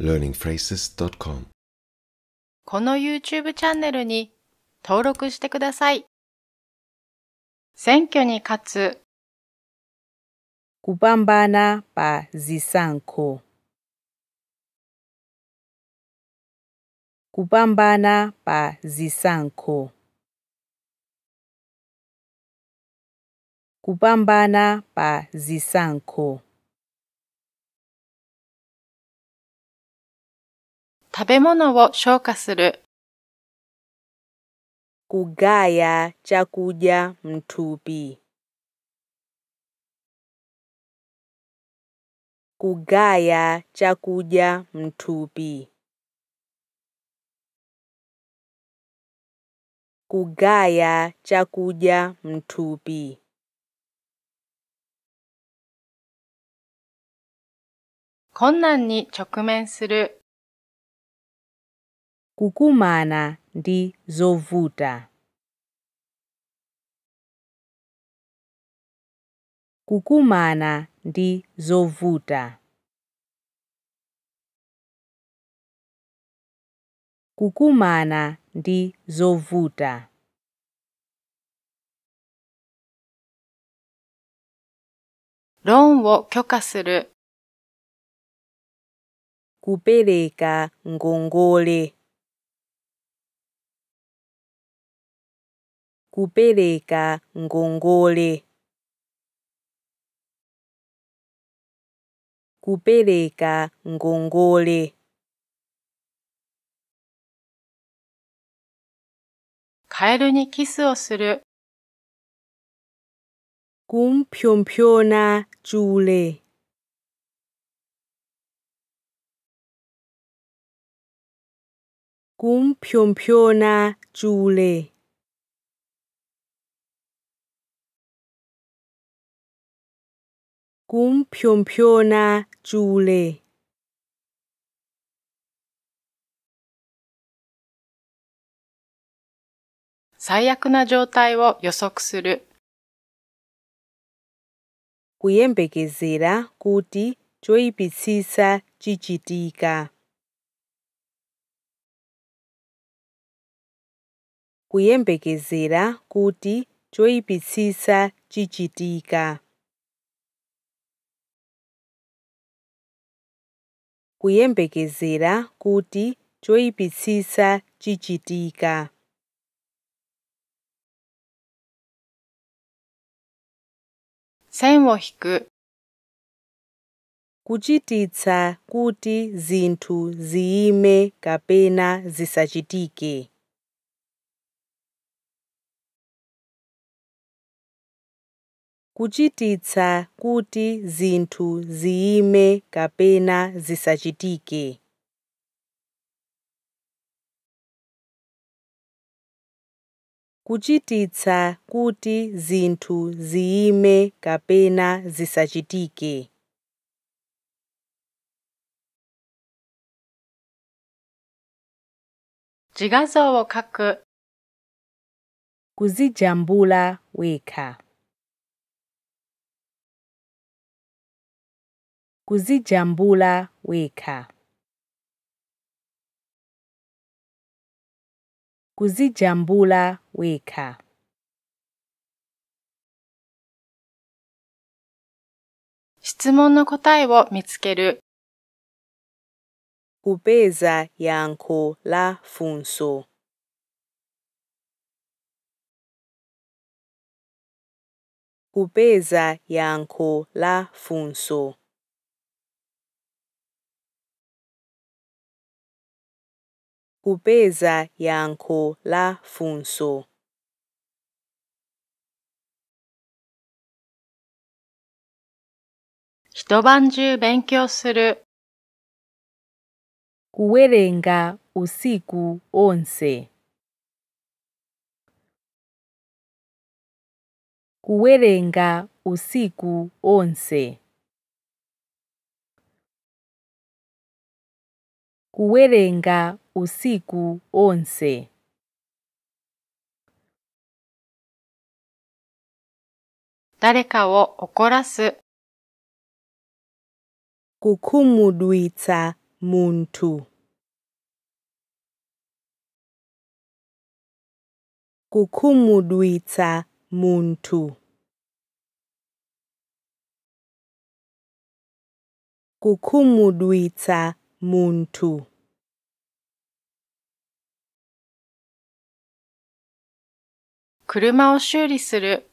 learningphrases.com この YouTube チャンネルに登録してください。選挙に勝つ kupambana pa zisankho kupambana pa zisankho kupambana pa zisankho 食べ物を消化する。kugaya chakudya mtupi. kugaya chakudya mtupi. kugaya chakudya mtupi. 困難に直面する kukumana ndi zovuta. kukumana ndi zovuta. kukumana ndi zovuta. Ron を許可する。Kupereka ngongole. Kupereka ngongole Kupereka ngongole ni kumpyompyona chule kumpyompyona chule Cum pion piona jule. 最悪な状態を予測する Kuyembegezera kuti chwepeziwa GGD ga. Kuyembegezera kuti chwepeziwa GGD ga. kuyembekezera kuti choyipitsisa chichitika Saimo hiku. Kuchititsa kuti zinthu ziyime kapena zisachitike. kuchititsa kuti zinthu ziyime kapena zisachitike kuchititsa kuti zinthu ziyime kapena zisachitike jigazo wo kaku kuzijambula wekha kuzijambula wekha kuzijambula wekha 質問の答えを見つける kubeza yangu la funso kubeza yangu la funso Kubeza yanko la funso. Shitobanju benkyou suru. Kuwerenga usiku onse. Kuwerenga usiku onse. Kuwerenga usiku onse. Dareka wo okorasu. Kukumudwitsa muntu. Kukumudwitsa muntu. kukumudwitsa muntu 車を修理する。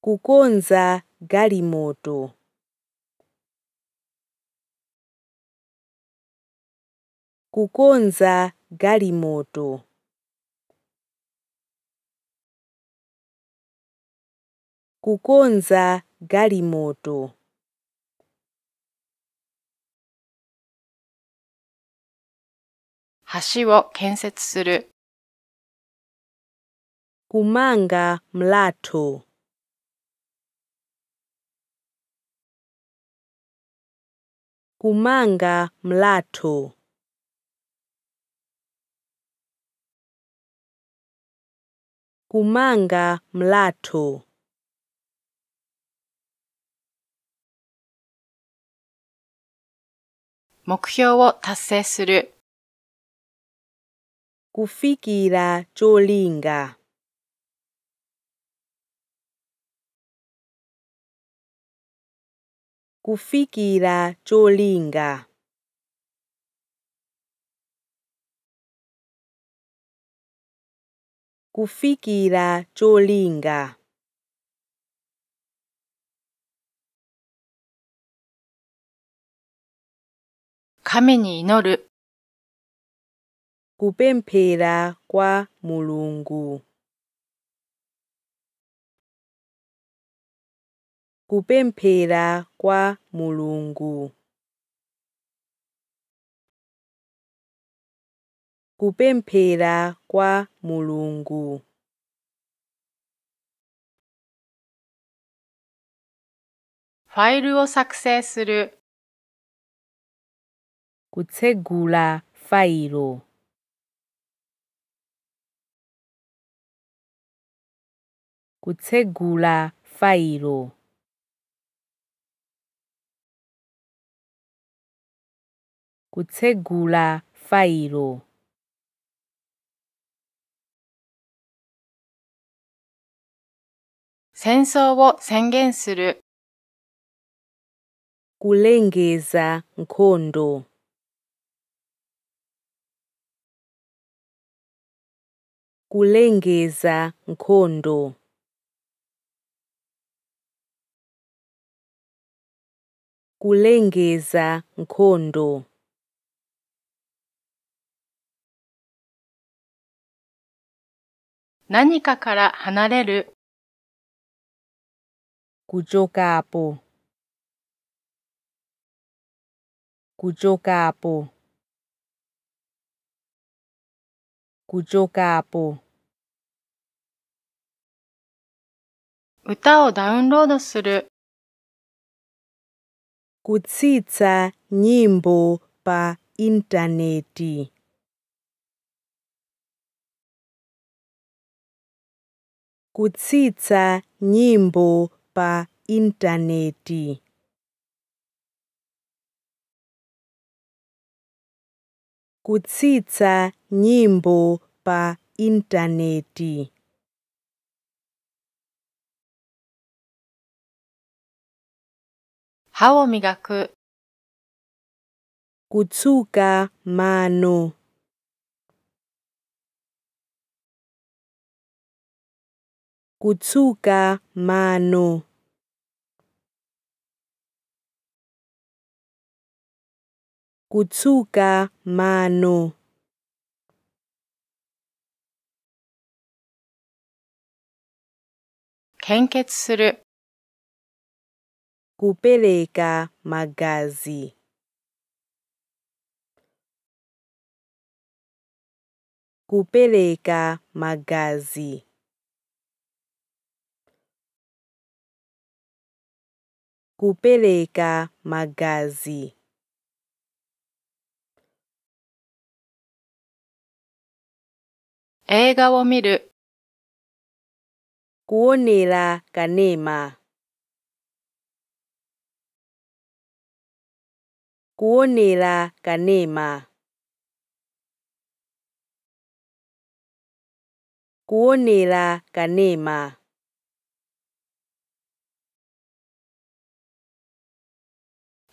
kukonza galimoto ココンザガリモトココンザガリモト橋を建設する Humanga mlatho. Humanga mlatho. Humanga mlatho. Kufikira cholinga. kufikila cholinga. kufikila cholinga kame ni inoru kupemphera kwa mulungu kupemphera kwa Mulungu kupemphera kwa Mulungu file を作成する gutegura file gutegura file gutsegura fayiro 戦争を宣言する kulengeza nkhondo กุเลงเกซาโคนโดกุเลงเกซาโคนโด何かから離れる。kuchoka hapo kuchoka hapo kuchoka hapo uta o download する kutsitsa nyimbo pa intaneti kutsitsa nyimbo pa intaneti. kutsitsa nyimbo pa intaneti. Hawo migaku. Kutsuka mano. Kuzuka mano. Kuzuka mano. Kenketsu suru. Kupeleka magazi. Kupeleka magazi. kupeleka magazi. Eiga wo miru. Kuonera kanema. Kuonera kanema. Kuonera kanema.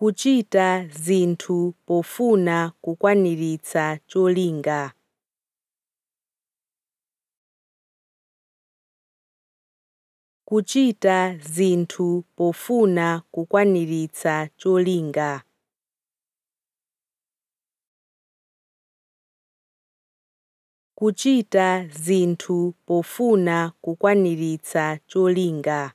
kuchita zinthu pofuna kukwaniritsa cholinga kuchita zinthu pofuna kukwaniritsa cholinga kuchita zinthu pofuna kukwaniritsa cholinga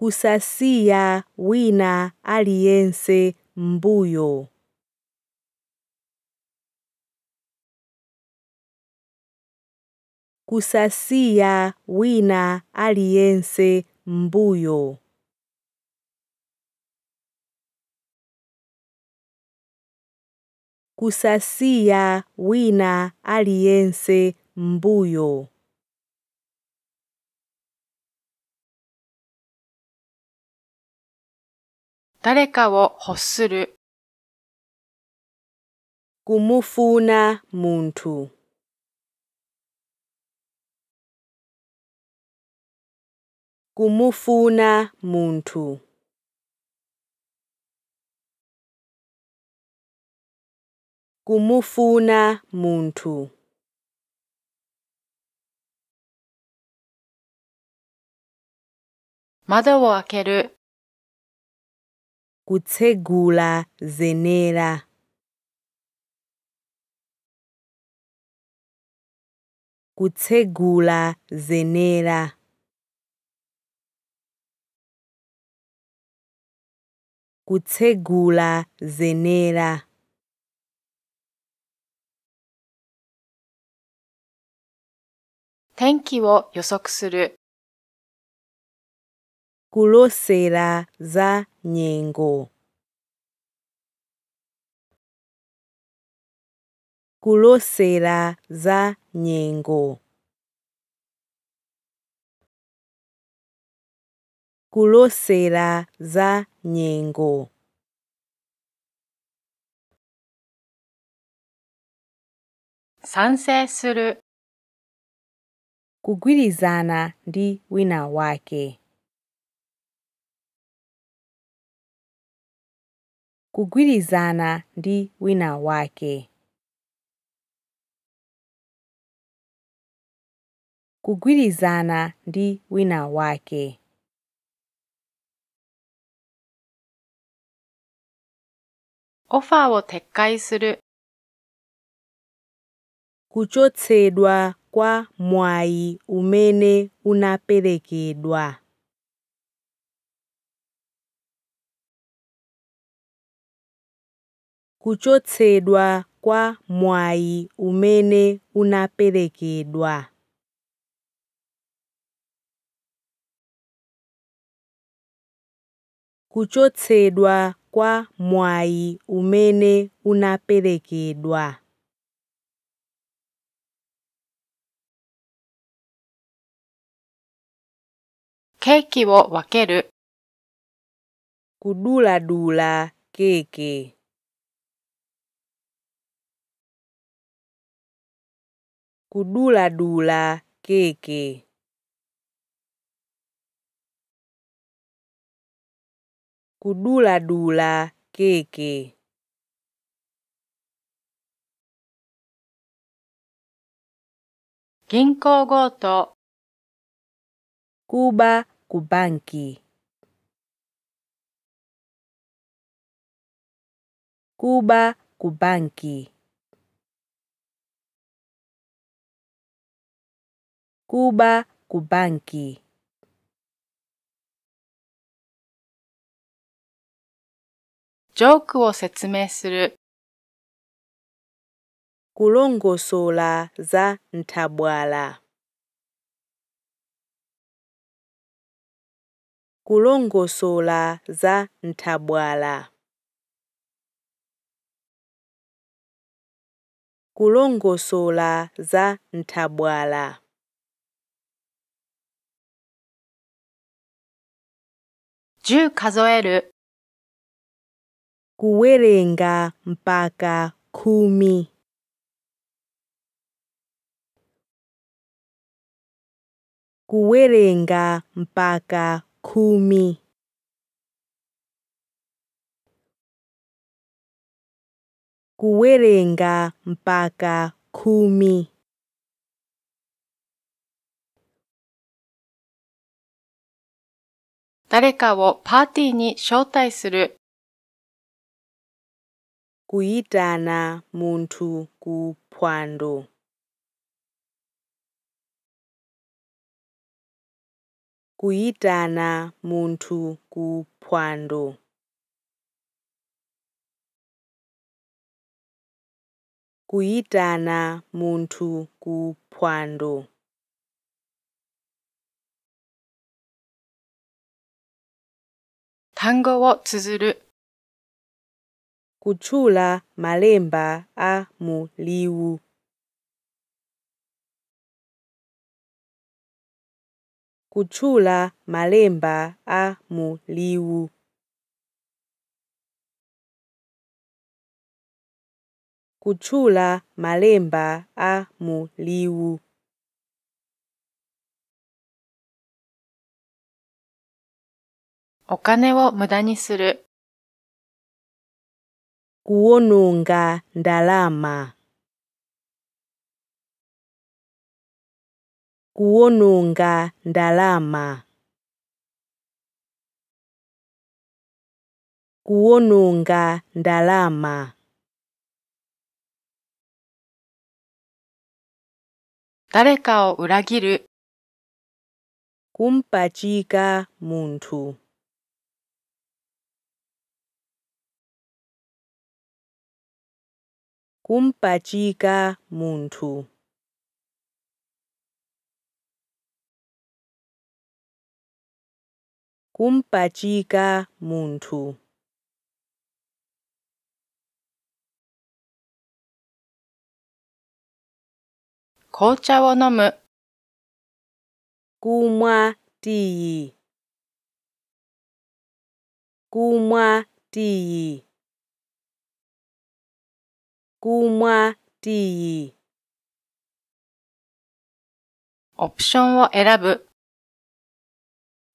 kusasiya wina aliyense mbuyo kusasia wina aliyense mbuyo kusasia wina aliyense mbuyo 誰かを欲する。ゴムフーナムント。ゴムフーナムント。ゴムフーナムント。窓を開ける。kutsegula zenera kutsegula zenera kutsegula zenera 天気を予測する kulosera za nyengo kulosera za nyengo kulosera za nyengo sanse kugwirizana ndi wina wake kugwirizana ndi wina wake. kugwirizana ndi wina wake. ofa を撤回する kuchotsedwa kwa mwayi umene unaperekedwa kuchotsedwa kwa mwai umene unaperekedwa. kuchotsedwa kwa mwai umene unaperekedwa. Keki wo wakeru. Kuduladula keke. kudula-dula keke. Kudula-dula keke. Ginko goto. Kuba kubanki. Kuba kubanki. kuba kubaki. joke を説明する kulongosola za ntabwala kulongosola za ntabwala kulongosola za ntabwala 10数える。ウェレンガンパカクミ。ウェレンガンパカクミ。ウェレンガンパカクミ。誰かをパーティーに招待する。グイダナムントグポアンド。グイダナムントグポアンド。グイダナムントグポアンド。単語を綴る。kuchula malemba a muliu. kuchula malemba a muliu. kuchula malemba a muliu. お金を無駄にする。ウォヌンガダラマ。ウォヌンガダラマ。ウォヌンガダラマ。誰かを裏切る。コンパチーガ・ムントゥ。Kumpačika muntu. Kumpačika muntu. kocha wo n o m む。Kuma ti. i Kuma ti.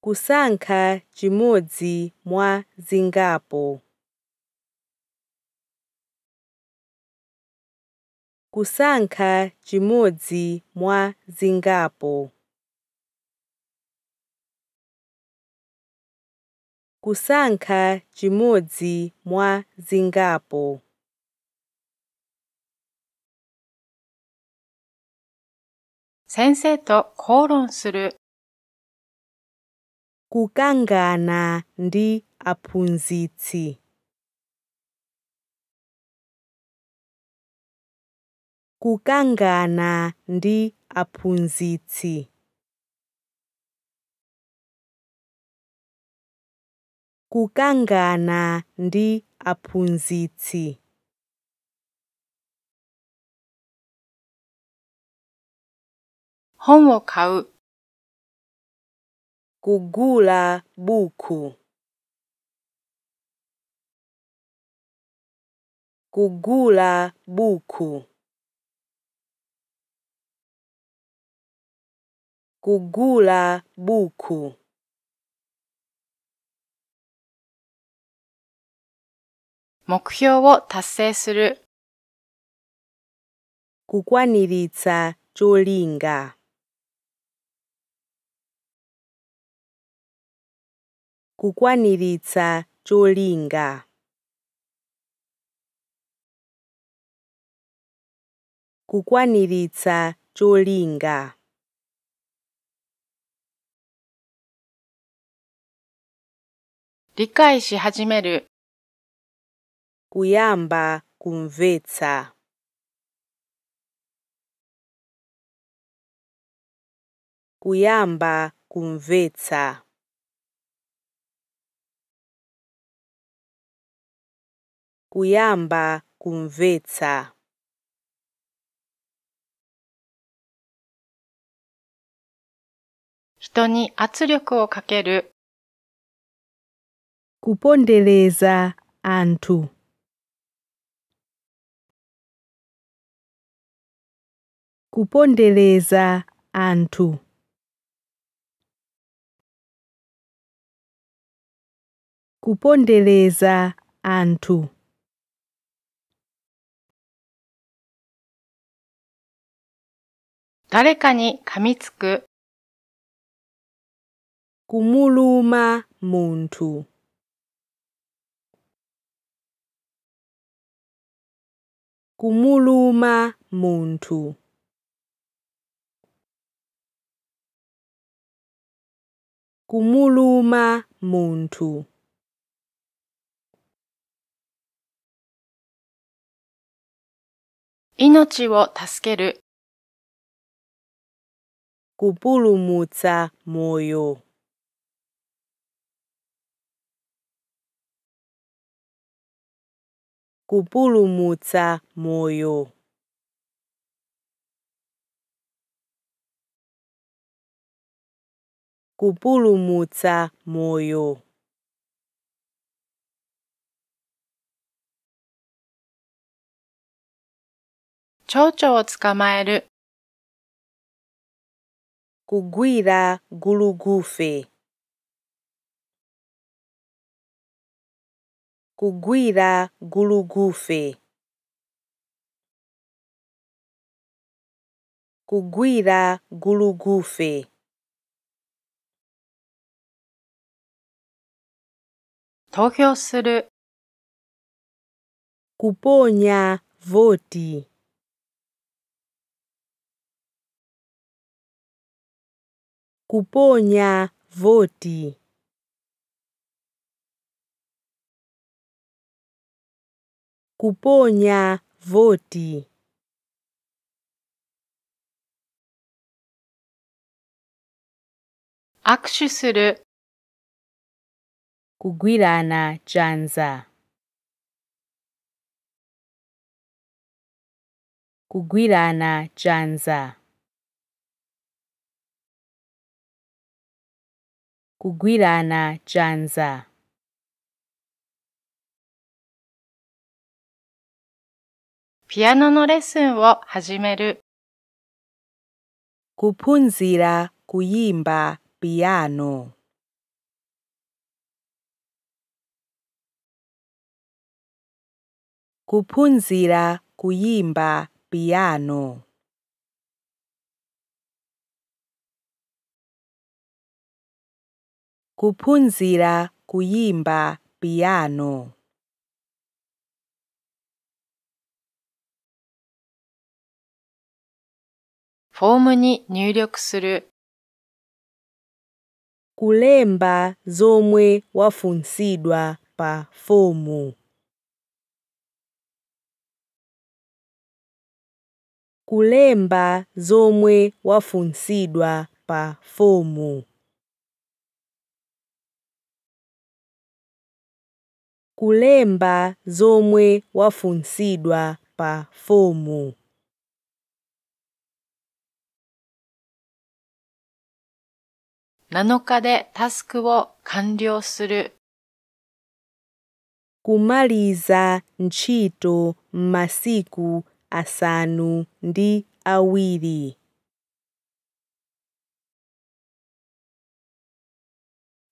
Kusanka chimodzi mwa zingapo. Kusanka chimodzi mwa zingapo. Kusanka chimodzi mwa zingapo. 先生と口論する。Kukangana ndi aphunzitsi. Kukangana ndi aphunzitsi. Kukangana ndi aphunzitsi. 本を買う。Kugula buku. Kugula buku. Kugula buku. Mokhyou wo tassei suru. Kukwaniriza cholinga. kukwaniritsa cholinga kukwaniritsa cholinga likaishi hajimeru. Kuyamba kumvetsa. Kuyamba kumvetsa. kuyamba kumvetsa Hito ni atsuryoku wo kakeru. Kupondeleza antu. Kupondeleza antu. Kupondeleza antu. 誰かに噛みつく。くむるまもんと。くむるまもんと。くむるまもんと。命を助ける。kupulumutsa moyo kupulumutsa moyo kupulumutsa moyo 蝶々を捕まえる kugwira gulugufe kugwira gulugufe kugwira gulugufe Tokyo する kuponya voti kuponya voti. Kuponya voti. Akushu suru. Kugwirana chanza. Kugwirana chanza. kugwirana dzvanza ピアノのレッスンを始める。kupunzira kuimba piano kupunzira kuimba piano kuphunzira kuyimba piyano. kulemba zomwe wafunsidwa pa fomu kulemba zomwe wafunsidwa pa fomu kulemba zomwe wafunsidwa pa fomu nanoka de tasku wo kanryō suru kumaliza ntchito masiku asanu ndi awiri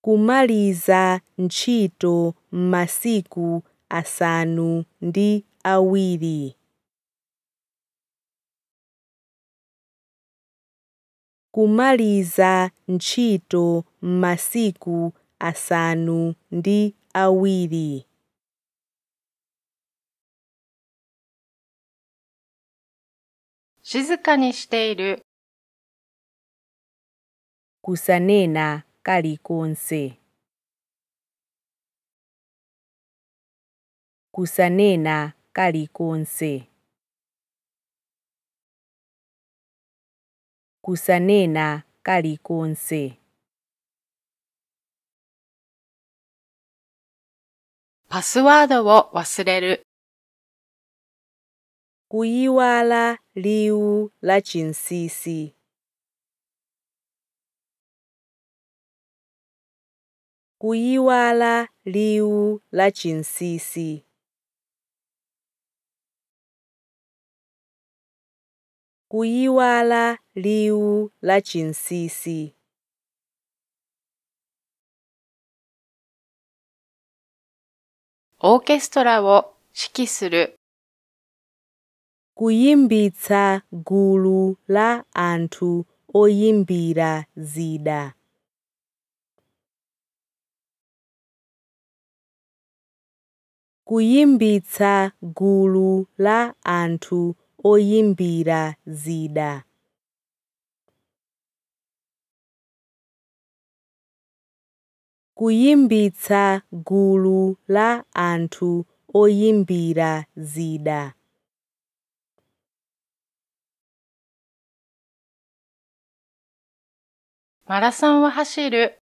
kumaliza ntchito m'masiku asanu ndi awiri. kumaliza ntchito m'masiku asanu ndi awiri. kusanena Caricón se. Kusanena Caricón se. Kusanena Caricón se. Password を忘れる。Kuiwala liu la chinsisi. kuyiwala la liwu la tshinsisi. huyiwa la liwu la wo shiki suru. kuyimbitsa gulu la anthu oyimbira zida kuyimbitsa gulu la anthu oyimbira zida kuyimbitsa gulu la anthu oyimbira zida マラソンを走る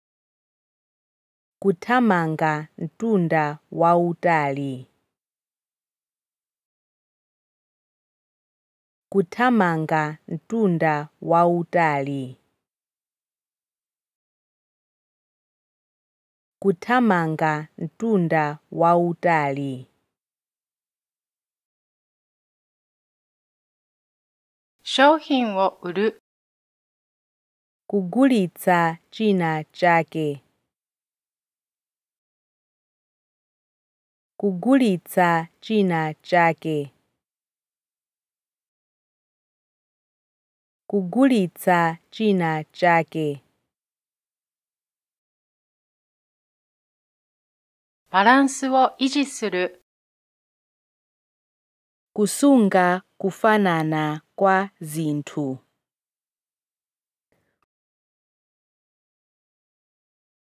kuthamanga ntunda wautali. kuthamanga ntunda wautali. kuthamanga ntunda wautali. shohin wo uru. Kugulitsa china chake. kuguliza china chake. kuguliza china chake. balansi wo iji suru. Kusunga kufanana kwa zintu.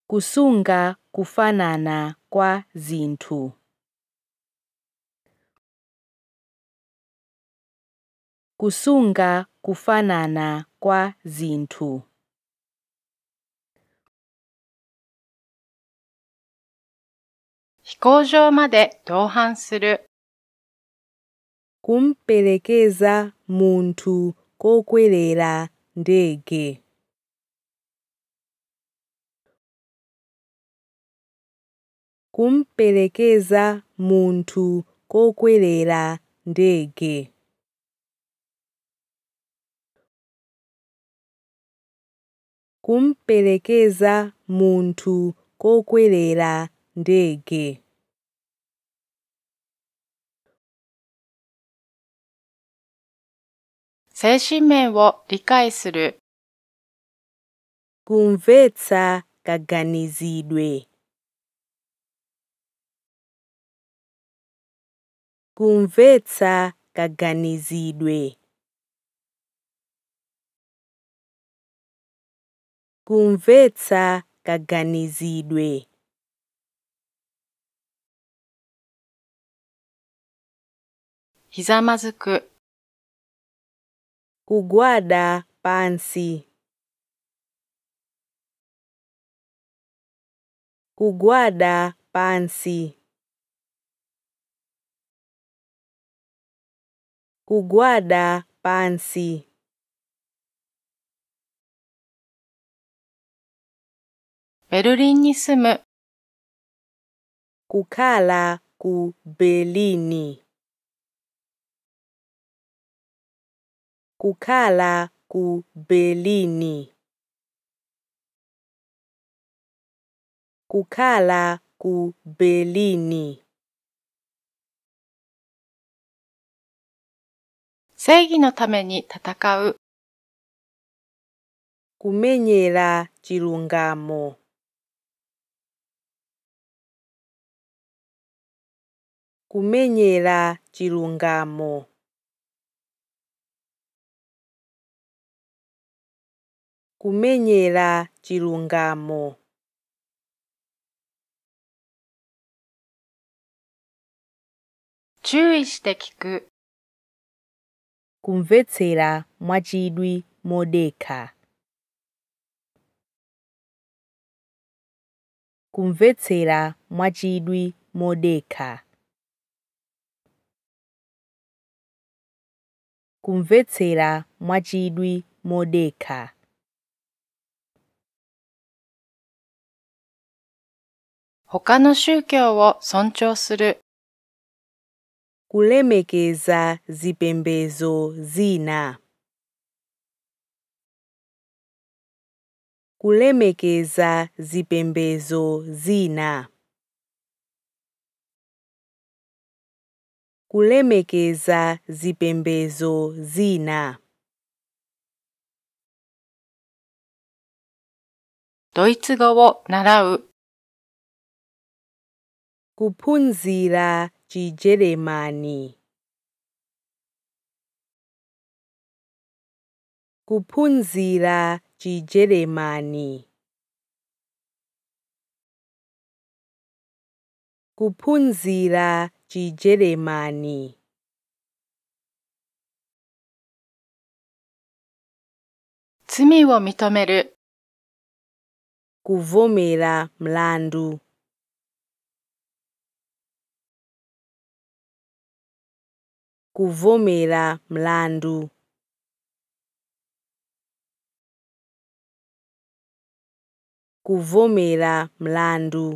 Kusunga kufanana kwa zintu. kusunga kufanana kwa zinthu hikou ma de suru kumperekeza muntu kokwerera ndege kumperekeza muntu kokwerera ndege kumperekeza muntu kokwerera ndege 精神面を理解する kumvetsa kaganizidwe kumvetsa kaganizidwe kumvetsa kaganizidwe hizamazuku kugwada pansi kugwada pansi kugwada pansi ベルリンに住む。Kukala ku Berlini. Kukala ku Berlini. Kukala ku Berlini. 正義のために戦う。kumenyera chilungamo kumenyera chilungamo kumenyera chilungamo kumvetsera mwachidwi modekha kumvetsera mwachidwi modekha kumvetsera mwachidwi modekha hoka no shūkyō wo sonchō suru kulemekeza zipembezo zina kulemekeza zipembezo zina kulemekeza zipembezo zina doitsgo wo narau Kupunzira chijeremani kuphunzira chijeremani kuphunzira Chijeremani 罪を認める kuvumira mlandu kuvumira mlandu kuvumira mlandu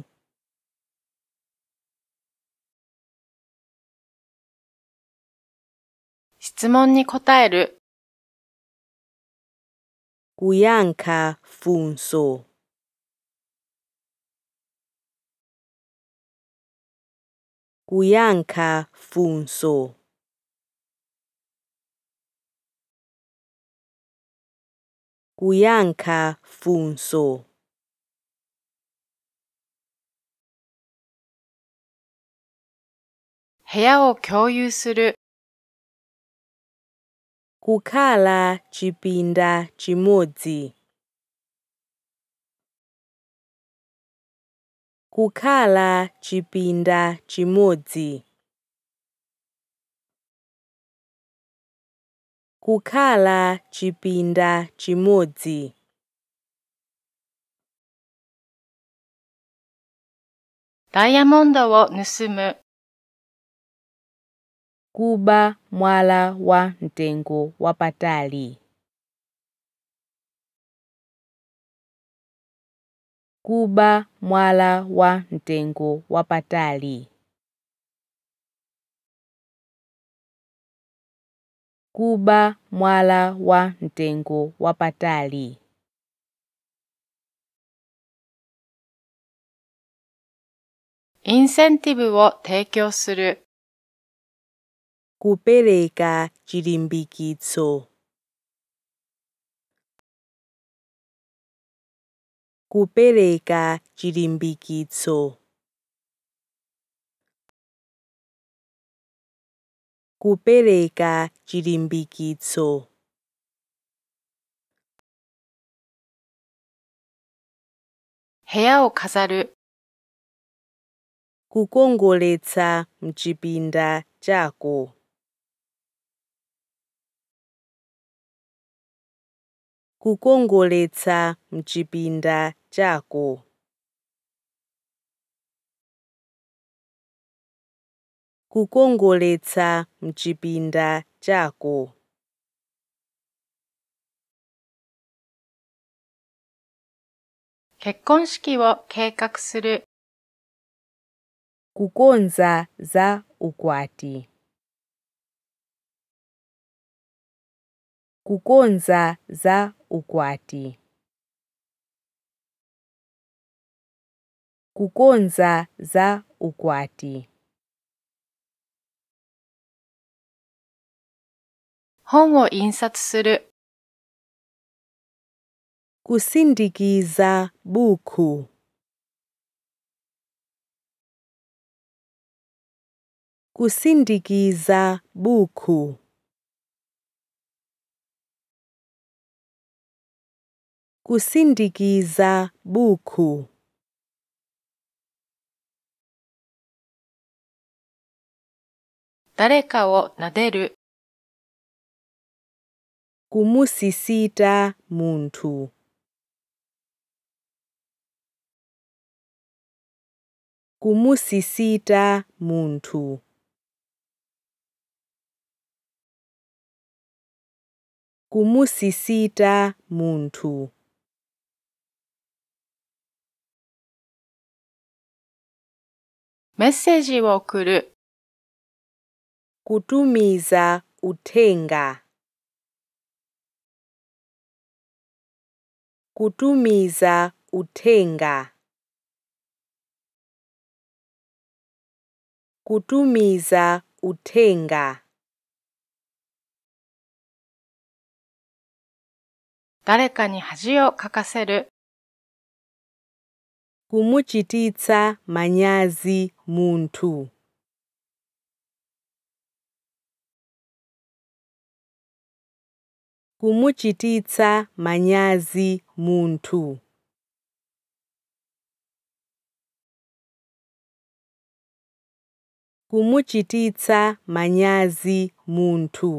問に答える。ウヤンカ n k a f u n ウヤンカ・フンソウヤンカ・フンソ部屋を共有する kukhala chipinda chimodzi kukhala chipinda chimodzi kukhala chipinda chimodzi ダイヤモンドを盗む kuba mwala wa ntengo wapatali kuba mwala wa ntengo wapatali kuba mwala wa ntengo wapatali インセンティブを提供する kupereka chilimbiquitzo. kupereka chilimbiquitzo. kupereka chilimbiquitzo. 헤야오카사르 kukongoletsa mchipinda chako kukongoletsa mchipinda chako. kukongoletsa mchipinda chako. kukonza za ukwati kukonza za ukwati. Kukonza za ukwati. Hongo insatsuru. Kusindikiza buku. Kusindikiza buku. Kusindikiza buku. Dareka wo naderu. Kumusisita muntu. Kumusisita muntu. Kumusisita muntu. メッセージを送る。kutumiza utenga kutumiza utenga kutumiza utenga 誰かに恥をかかせる。kumuchititsa manyazi muntu kumuchititsa manyazi muntu kumuchititsa manyazi muntu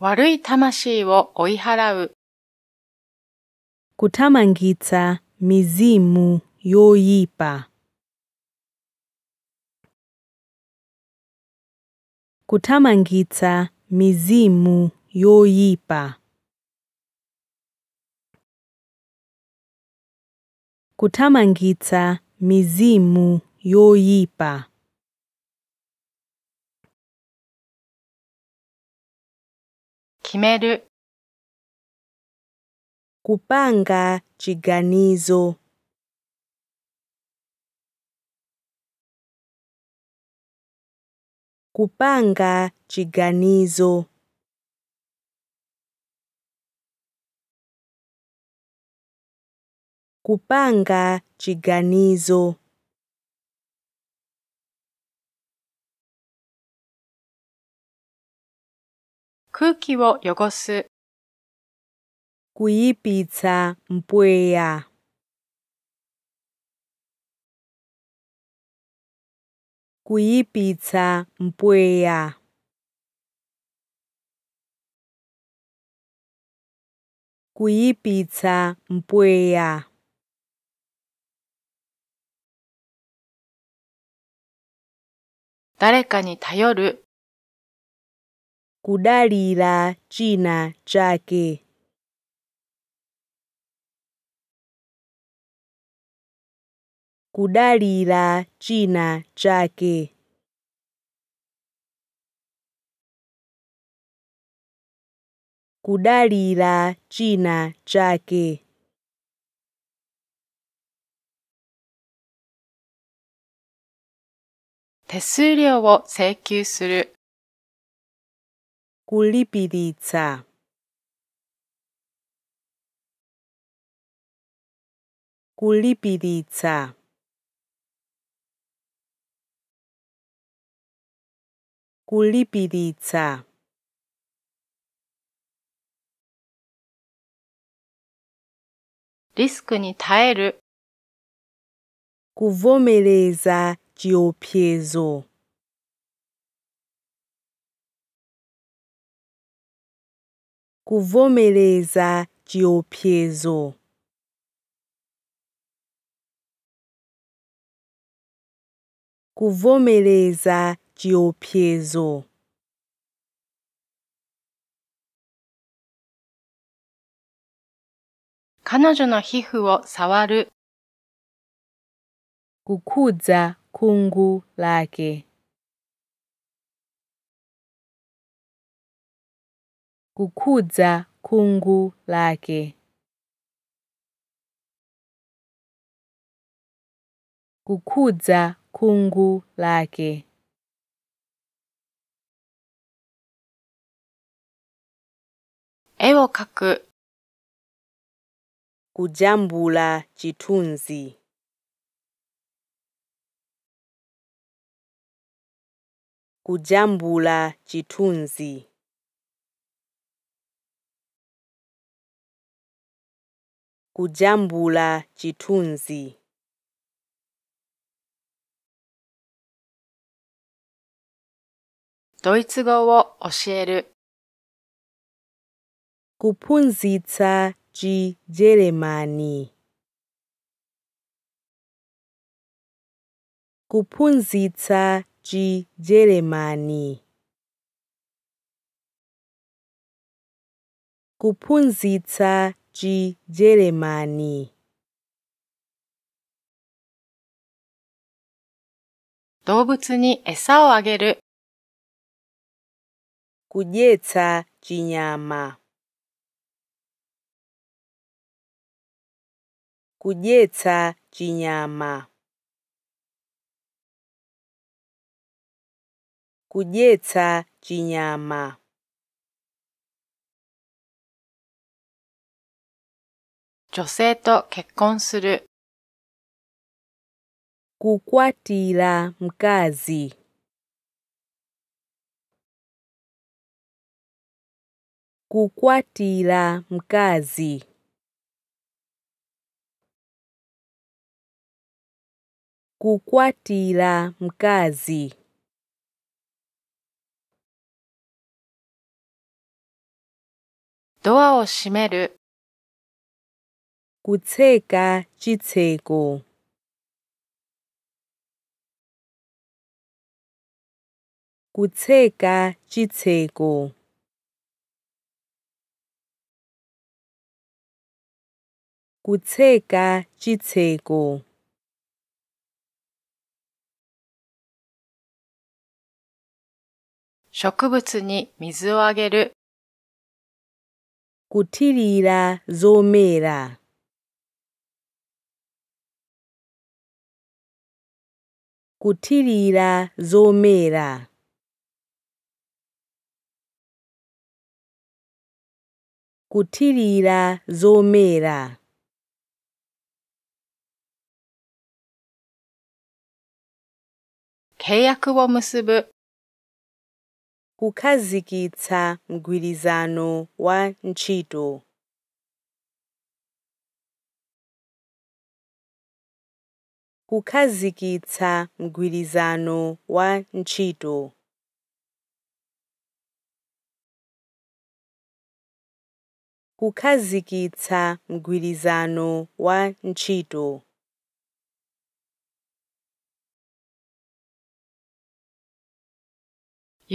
悪い魂を追い払う kuthamangitsa mizimu yoyipa. kuthamangitsa mizimu yoyipa. kuthamangitsa mizimu yoyipa. kimeru kupanga chiganizo kupanga chiganizo kupanga chiganizo 空気を汚す kuyipitsa mpuea. Kuyipitsa mpuea. Kuyipitsa mpuea. Dareka ni tayoru. Kudarira china chake. kudalira china chake. kudalira china chake. Tesurio wo seikyū suru. Kulipirica. Kulipirica. Kulipiditsa. Risco ni taeru. Kuvomeleza jiopiezo. kuvomereza jiopiezo. kuvomereza ジオピエゾ。彼女の皮膚を触る。グクザ・クングラケ。グクザ・クングラケ。グクザ・クングラケ。ク絵を描く。グジャンブラジトンズ。グジャンブラジトンズ。グジャンブラジトンズ。ドイツ語を教える。kuphunzitsa Chijeremani. kuphunzitsa Chijeremani. kuphunzitsa Chijeremani. kudyetsa chinyama kudyetsa chinyama, kudyetsa chinyama. kukwatira mkazi kukwatira mkazi kukwatira mkazi ドアを閉める。くせかちせこ。くせかちせこ。くせかちせこ。植物に水をあげる。コティリラゾメラ。コティリラゾメラ。コティリラゾメラ。契約を結ぶ。kukhazikitsa mgwirizano wa ntchito kukhazikitsa mgwirizano wa ntchito kukhazikitsa mgwirizano wa ntchito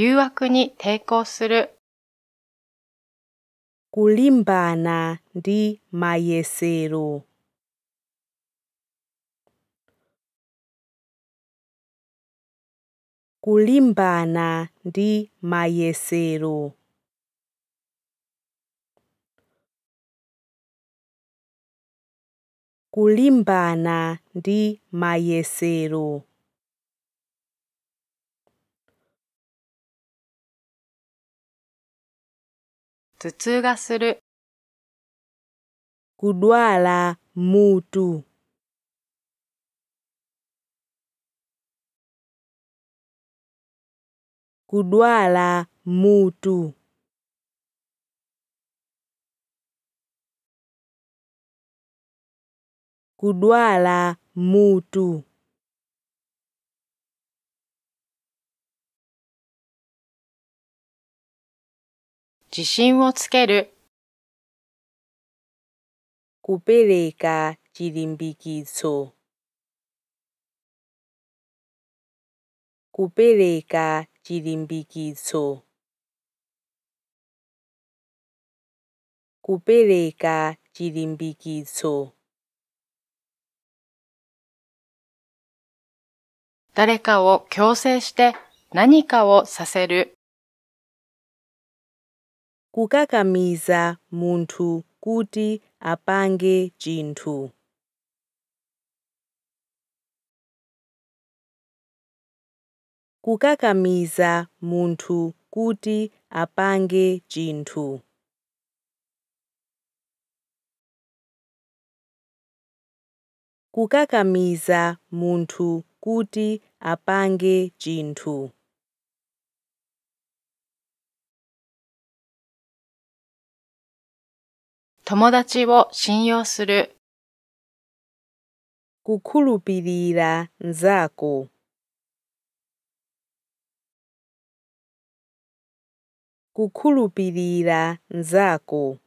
誘惑に抵抗する。ゴリンバーナディマイエセロ。ゴリンバーナディマイエセロ。k リンバーナ a n マイエセ m a 頭痛がする。ラムート。グドアラムート。グドアラムート。自信をつける。古贝誰かを強制して何かをさせる。kukakamiza munthu kuti apange chinthu kukakamiza munthu kuti apange chinthu kukakamiza munthu kuti apange chinthu 友達を信用する。k u k h u l u p i r くるぴりらんざこ。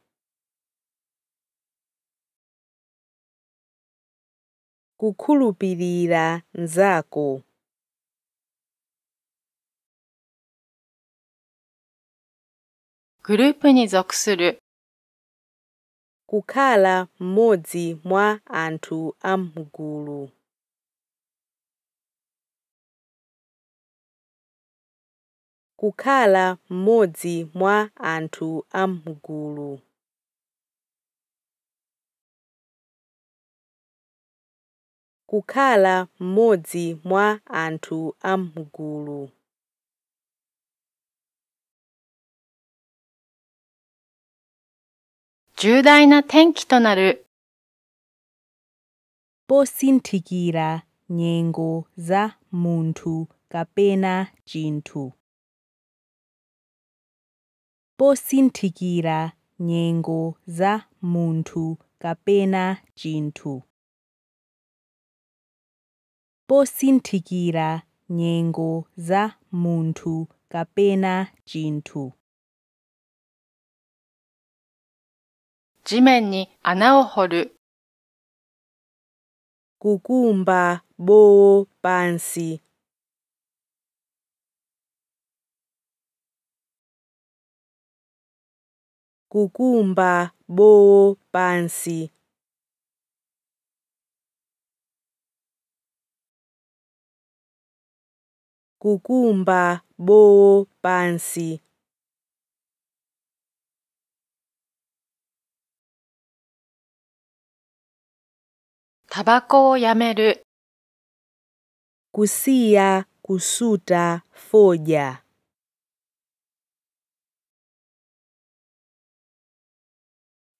くくるぴりらんざこ。グループに属する。kukhala mmodzi mwa anthu a mgulu kukhala mmodzi mwa anthu a mgulu kukhala mmodzi mwa anthu a mgulu 重大な転機となる。ボシンティギラ、ニェンゴ、ザ・ムントゥ、ガペナ・ジントゥ。ボシンティギラ、ニェンゴ、ザ・ムントゥ、ガペナ・ジントゥ。ボシンティギラ、ニェンゴ、ザ・ムントゥ、ガペナ・ジントゥ。地面に穴を掘る。kukumba boo pansi kukumba boo pansi kukumba boo pansi タバコをやめる。Kusia, kusuta, foja.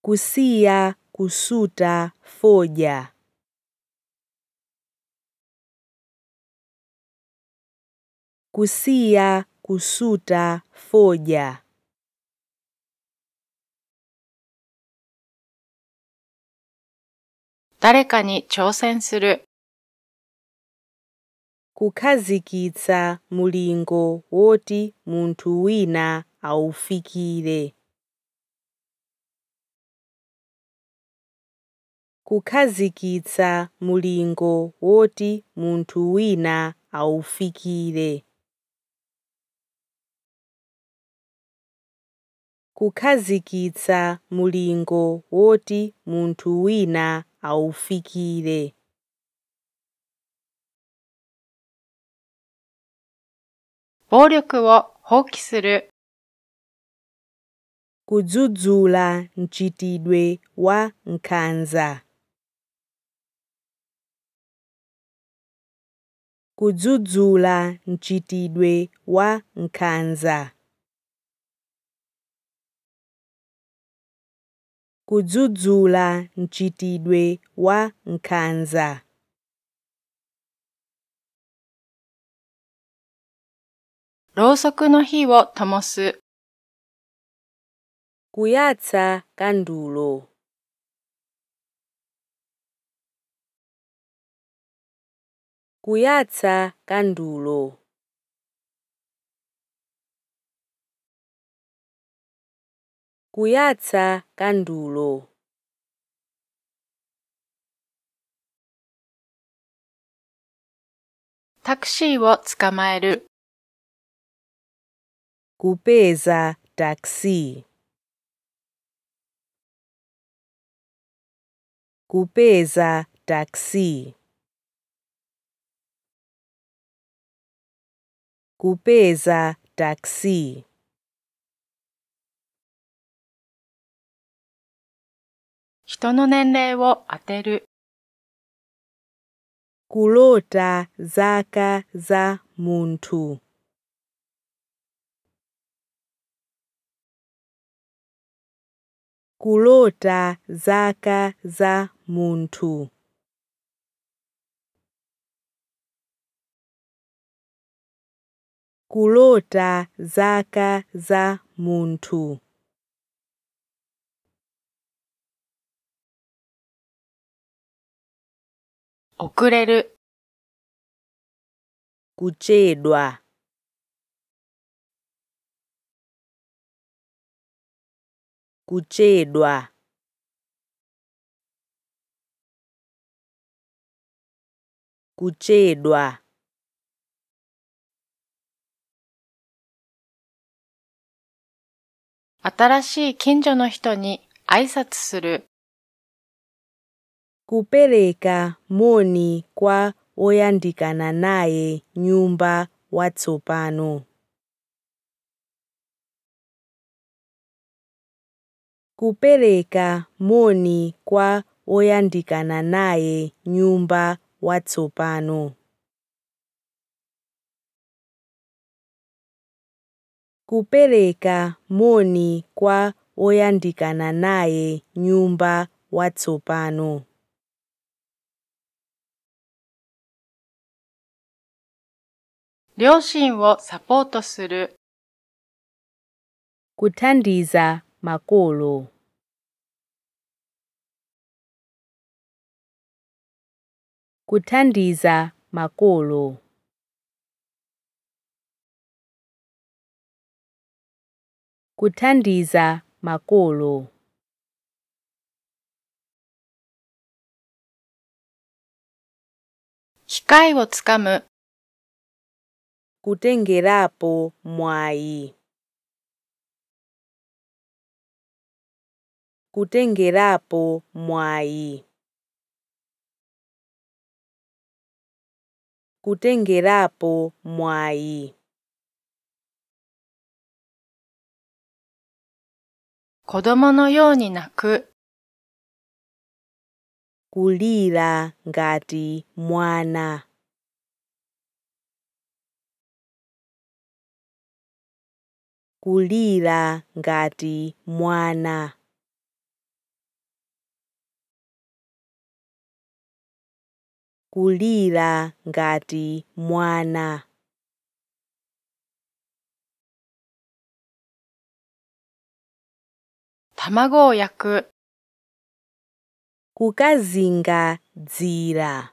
くしやくすたフォジャ。くしやくすたフォジャ。誰かに挑戦する。kukhazikitsa mulingo woti munthu wina aufikire kukhazikitsa mulingo woti munthu wina aufikire kukhazikitsa mulingo woti munthu wina au fikire. Kuzuzula mchitidwe wa nkanza. Kuzuzula mchitidwe wa nkanza. Kudzudzula ntchitidwe wa nkhanza kuyatsa kandulo kuyatsa kandulo Kuyatsa kandulo. taxi を捕まえる。Kupeza taksi. Kupeza taksi. Kupeza taksi. 人の年齢をあてる。くろたざかざむんと。くろたざかざむんと。くろたざかざむんと。遅れる。グチェドア。グチェドア。グチェドア。新しい近所の人に挨拶する。kupereka moni kwa oyandikana naye nyumba watsopano. kupereka moni kwa oyandikana naye nyumba watsopano. kupereka moni kwa oyandikana naye nyumba watsopano. 両親をサポートする。kutandiza makolo くたんりざまころ。kutandiza makolo 機械をつかむ kutengerapo mwai kutengerapo mwai kutengerapo mwai kodomo no you ni naku kulira ngati mwana kulira ngati mwana. kulira ngati mwana. Tamago yaku. Kukazinga dzira.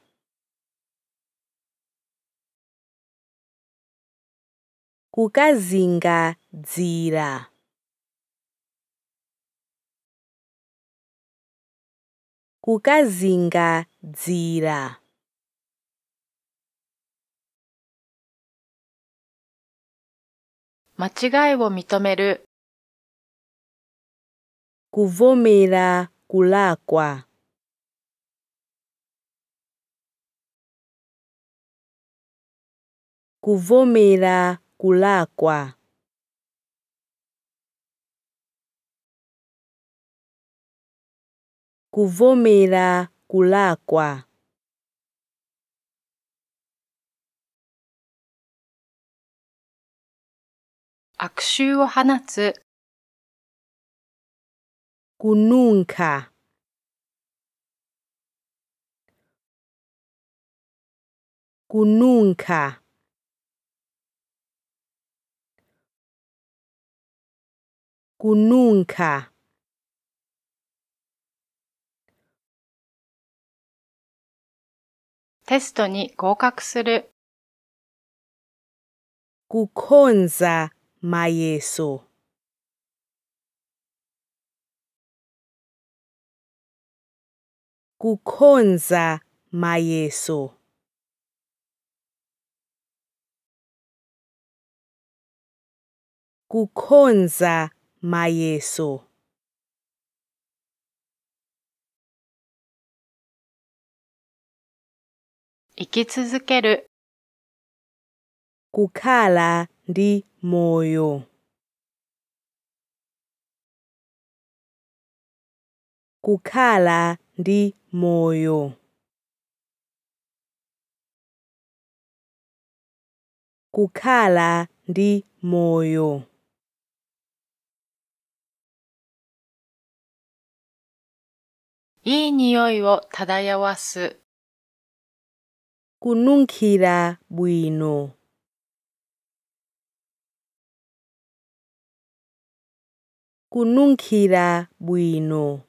kukazingadziira kukazingadziira machigai wo mitomeru kuvumira kulakwa kuvumira k u l a k w a k u v o m e r a k u l a k k w a a s c u h a n a t s つ k u n u n k a k u n u n k a kununka テストに合格する kukonza mayeso 古困ざまえそ。古困ざ Maieso. Iki tsuzukeru. Kukala di moyo. Kukala di moyo. Kukala di moyo. いい匂いを漂わす。くぬんきらぶいの。くぬんきらぶいの。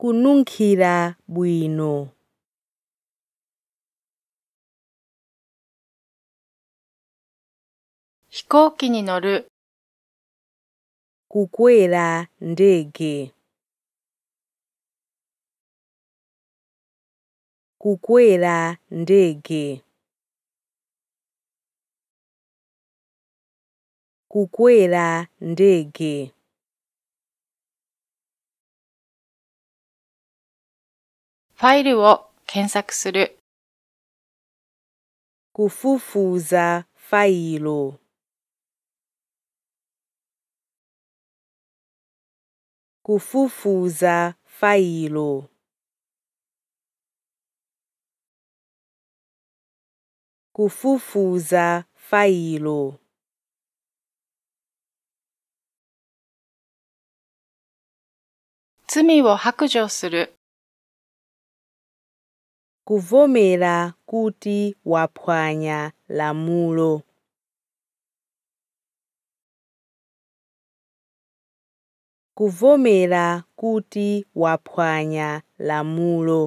くぬんきらぶいの。飛行機に乗る。kukwera ndege kukwera ndege kukwera ndege faili wo suru kufufuza failo kufufuza failo kufufuza failo Tsumi wo hakujo suru. Kuvomera kuti wapwanya lamulo. kuvomera kuti waphwanya lamulo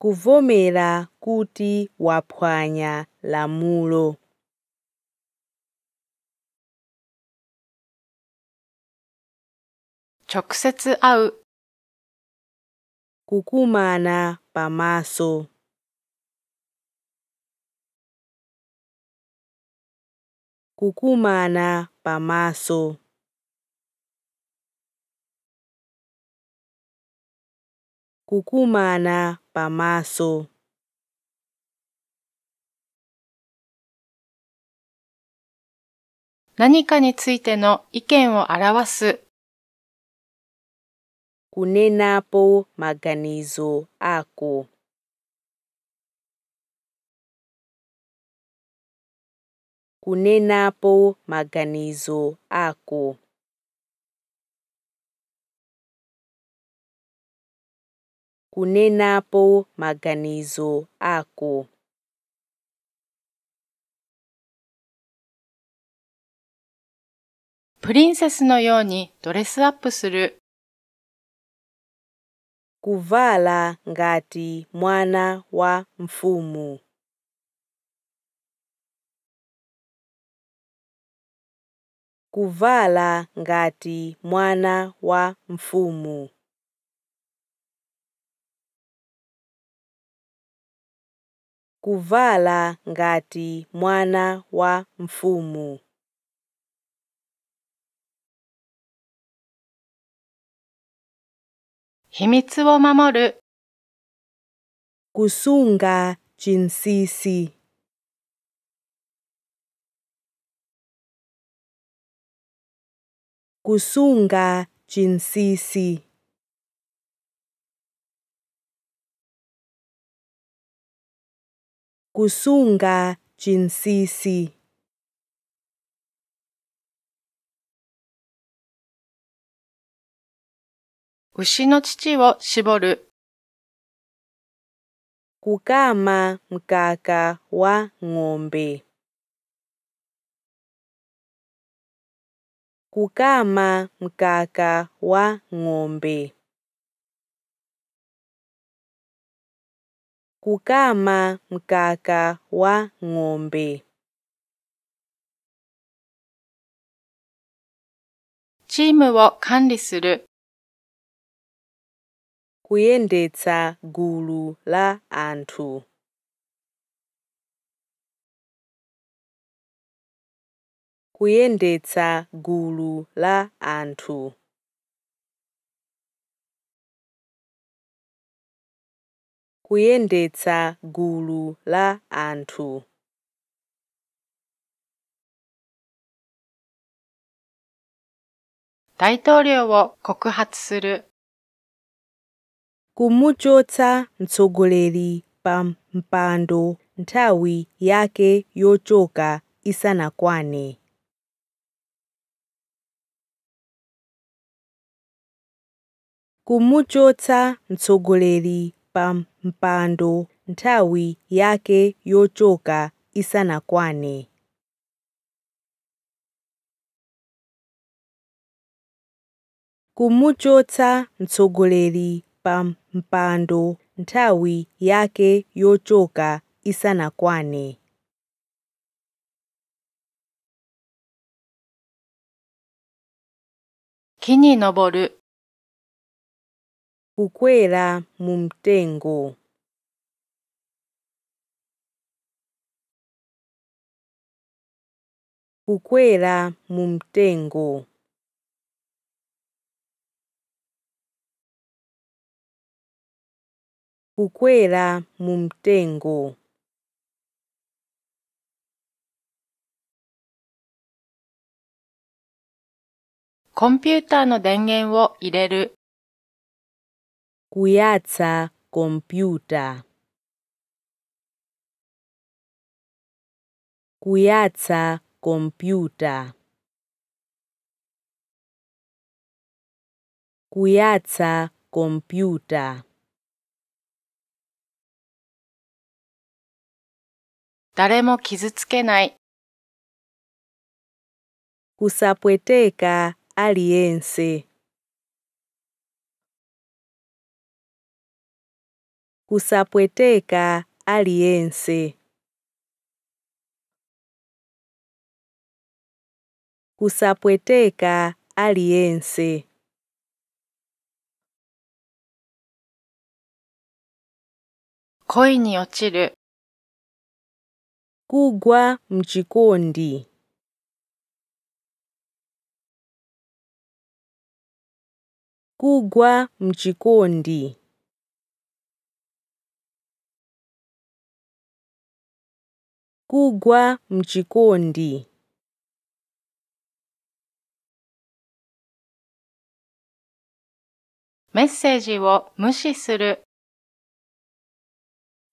kuvomera kuti waphwanya lamulo chokusetsu au kukumana pamaso Kukuma na pamaso. Kukuma na pamaso. 何かについての意見を表す。Kunena po maganizo ako. kunenapo maganizo ako. kunenapo maganizo ako kuvala ngati mwana wa mfumu. kuvala ngati mwana wa mfumu. kuvala ngati mwana wa mfumu. Himitsu wo mamoru. Kusunga chinsisi. kusunga jinsisi kusunga jinsisi 牛の乳を絞る kukama mkaka wa ng'ombe. kukama mkaka wa ng'ombe. Kukama mkaka wa ng'ombe. Chimu wa kandi suru. Kuyendetsa gulu la antu. kuyendetsa gulu la anthu. kuyendetsa gulu la anthu. kumuchotsa mtsogoleri pa mpando nthawi yake yochoka isanakwane kumuchotsa mtsogoleri pa mpando nthawi yake yochoka isanakwane. kumuchotsa mtsogoleri pa mpando nthawi yake yochoka isanakwane. Kini noboru kukwera mu mtengo kukwera mu mtengo kukwera mu mtengo コンピューターの電源を入れる kuyatsa kompyuta. kuyatsa kompyuta. kuyatsa kompyuta. Daremo kizutsukenai. Kusapweteka aliense. kusapweteka aliyense. Kusapweteka aliyense. Koi ni ochiru. Kugwa mchikondi Kugwa mchikondi kugwa mchikondi Meseji wo mushi suru.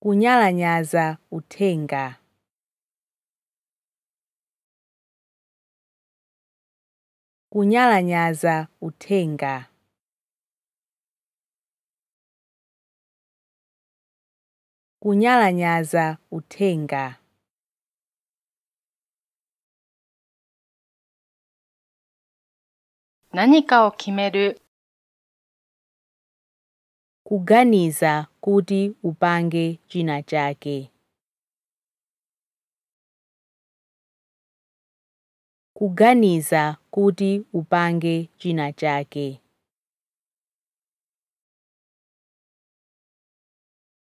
Kunyalanyaza utenga. Kunyalanyaza utenga. Kunyalanyaza utenga. 何かを決める kuganiza kuti upange china chake kuganiza kuti upange china chake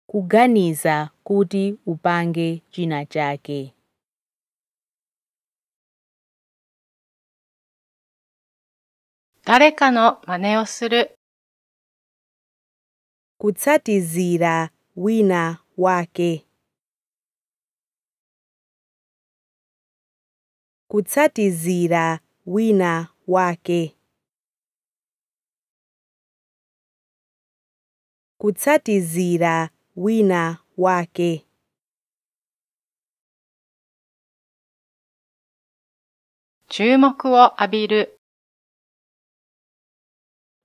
kuganiza kuti upange china chake 誰かの真似をする。kutsatizira wina wake kutsatizira wina wake kutsatizira wina wake 注目を浴びる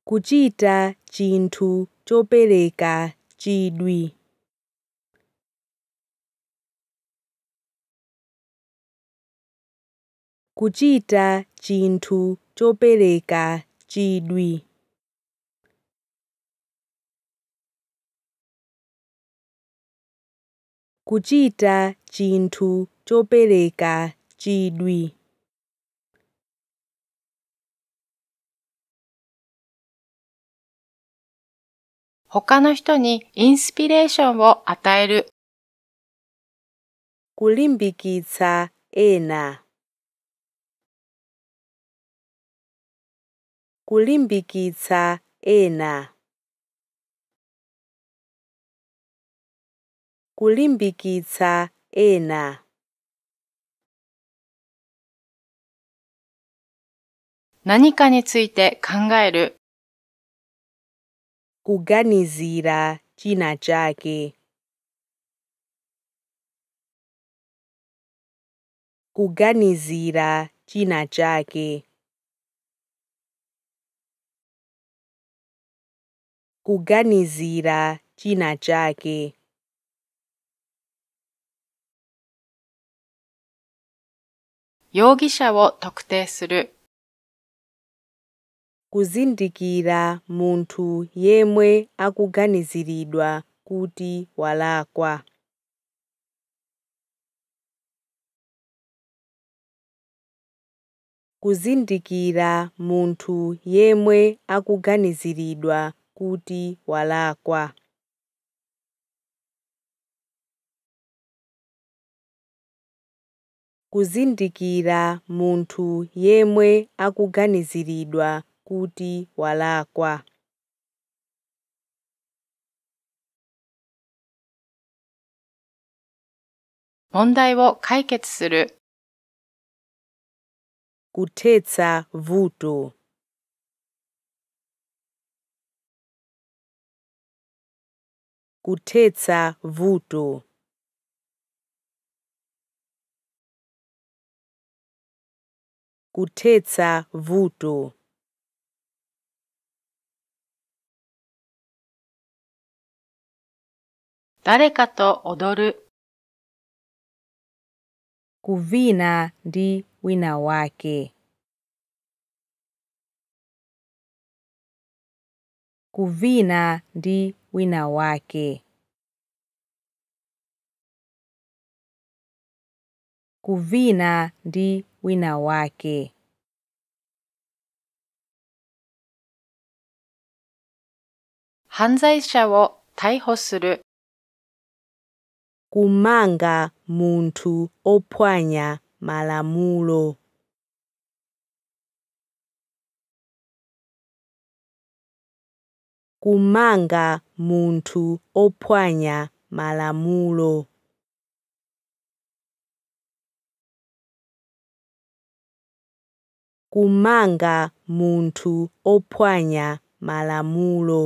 kuchita chinthu chopereka chidwi kuchita chinthu chopereka chidwi kuchita chinthu chopereka chidwi 他の人にインスピレーションを与える。kulimbikitsa ena kulimbikitsa ena kulimbikitsa ena 何かについて考える kuganizira china chake. kuganizira china chake. kuganizira china chake. 容疑者を特定する kuzindikira munthu yemwe akuganiziridwa kuti walakwa kuzindikira munthu yemwe akuganiziridwa kuti walakwa kuzindikira munthu yemwe akuganiziridwa kuti walakwa 問題を解決する kutetsa vuto グテツァ・ヴートグテツァ・ヴート誰かと踊る。Kuvina ndi wina wake. Kuvina ndi wina wake. Kuvina ndi wina wake. Hanzaisha wo taiho suru. kumanga munthu ophwanya malamulo kumanga munthu ophwanya malamulo kumanga munthu ophwanya malamulo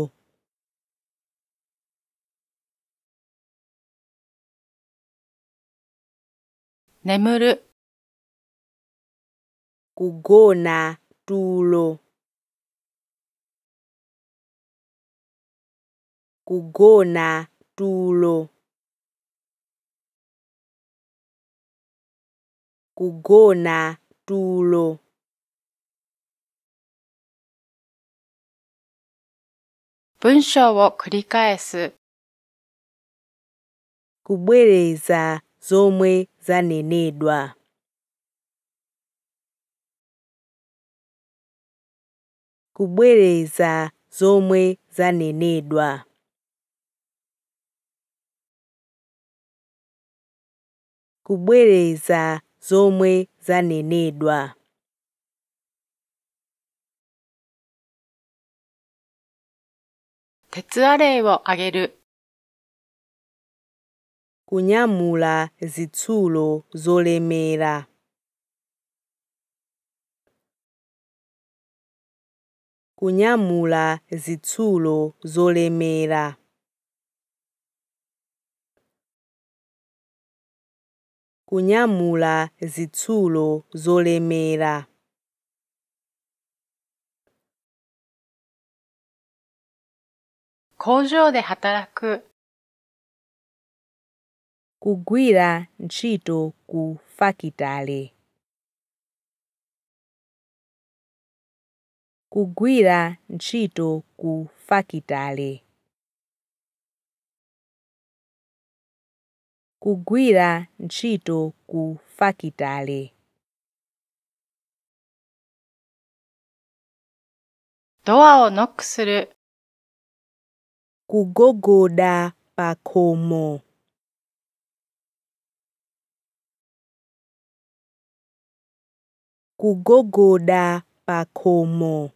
眠る。ごごなとろ。ごごなとろ。ごごなとろ。文章を繰り返す。ごぼれざ。zomwe zanenedwa kubwereza zomwe zanenedwa kubwereza zomwe zanenedwa 鉄アレイをあげる kunyamula zitsulo zolemera kunyamula zitsulo zolemera kunyamula zitsulo zolemera 工場で働く kugwira ntchito ku fakitale kugwira ntchito ku fakitale kugwira ntchito ku fakitale Doa o knock suru. Kugogoda pa komo. kugogoda p a k h o m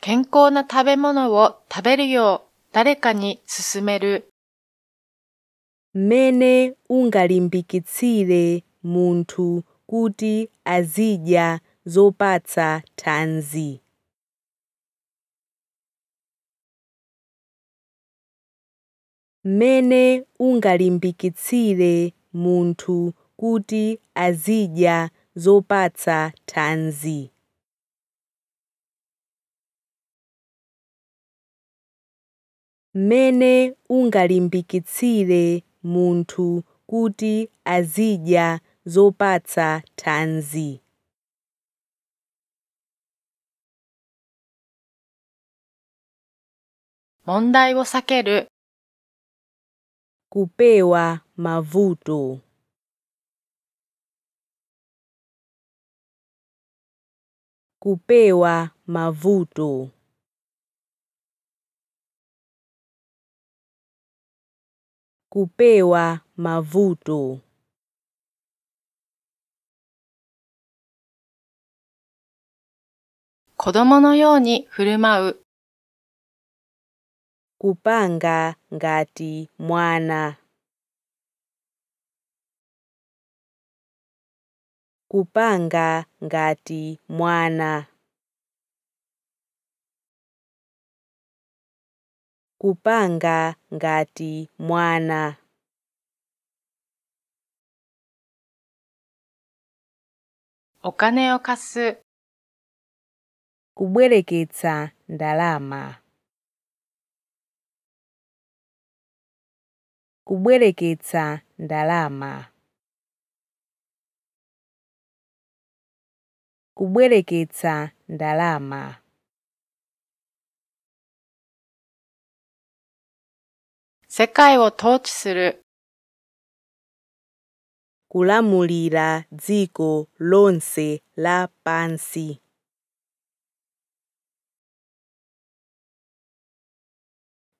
健康な食べ物を食べるよう誰かに勧める。メネウンガリンビキツイレムントゥキティアジジャ zopatsa tanzi. mene ungalimbikitsire munthu kuti azidya zopatsa tanzi mene ungalimbikitsire munthu kuti azidya zopatsa tanzi 問題を避ける。kupewa mavuto コペはマブート。コペはマブート。子供のように振る舞う。kupanga ngati mwana. kupanga ngati mwana kupanga ngati mwana okane okasu kubwereketsa ndalama Kubwereketsa ndalama. Kubwereketsa ndalama. Sekai wo touchi suru. Kulamulira dziko lonse la pansi.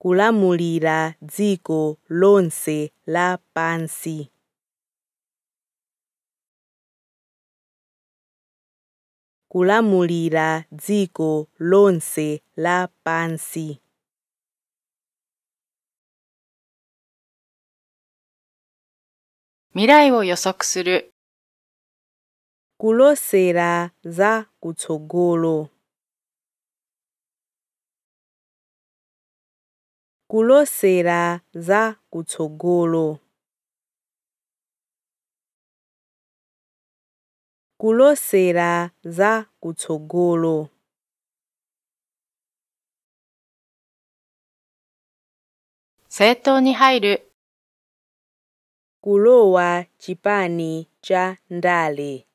kulamulira dziko lonse lapansi. kulamulira dziko lonse lapansi. Mirai wo yosoku suru. Kulosera za kutsogolo. kulosera za kutsogolo. kulosera za kutsogolo. 政党に入る。kulowa chipani cha ndale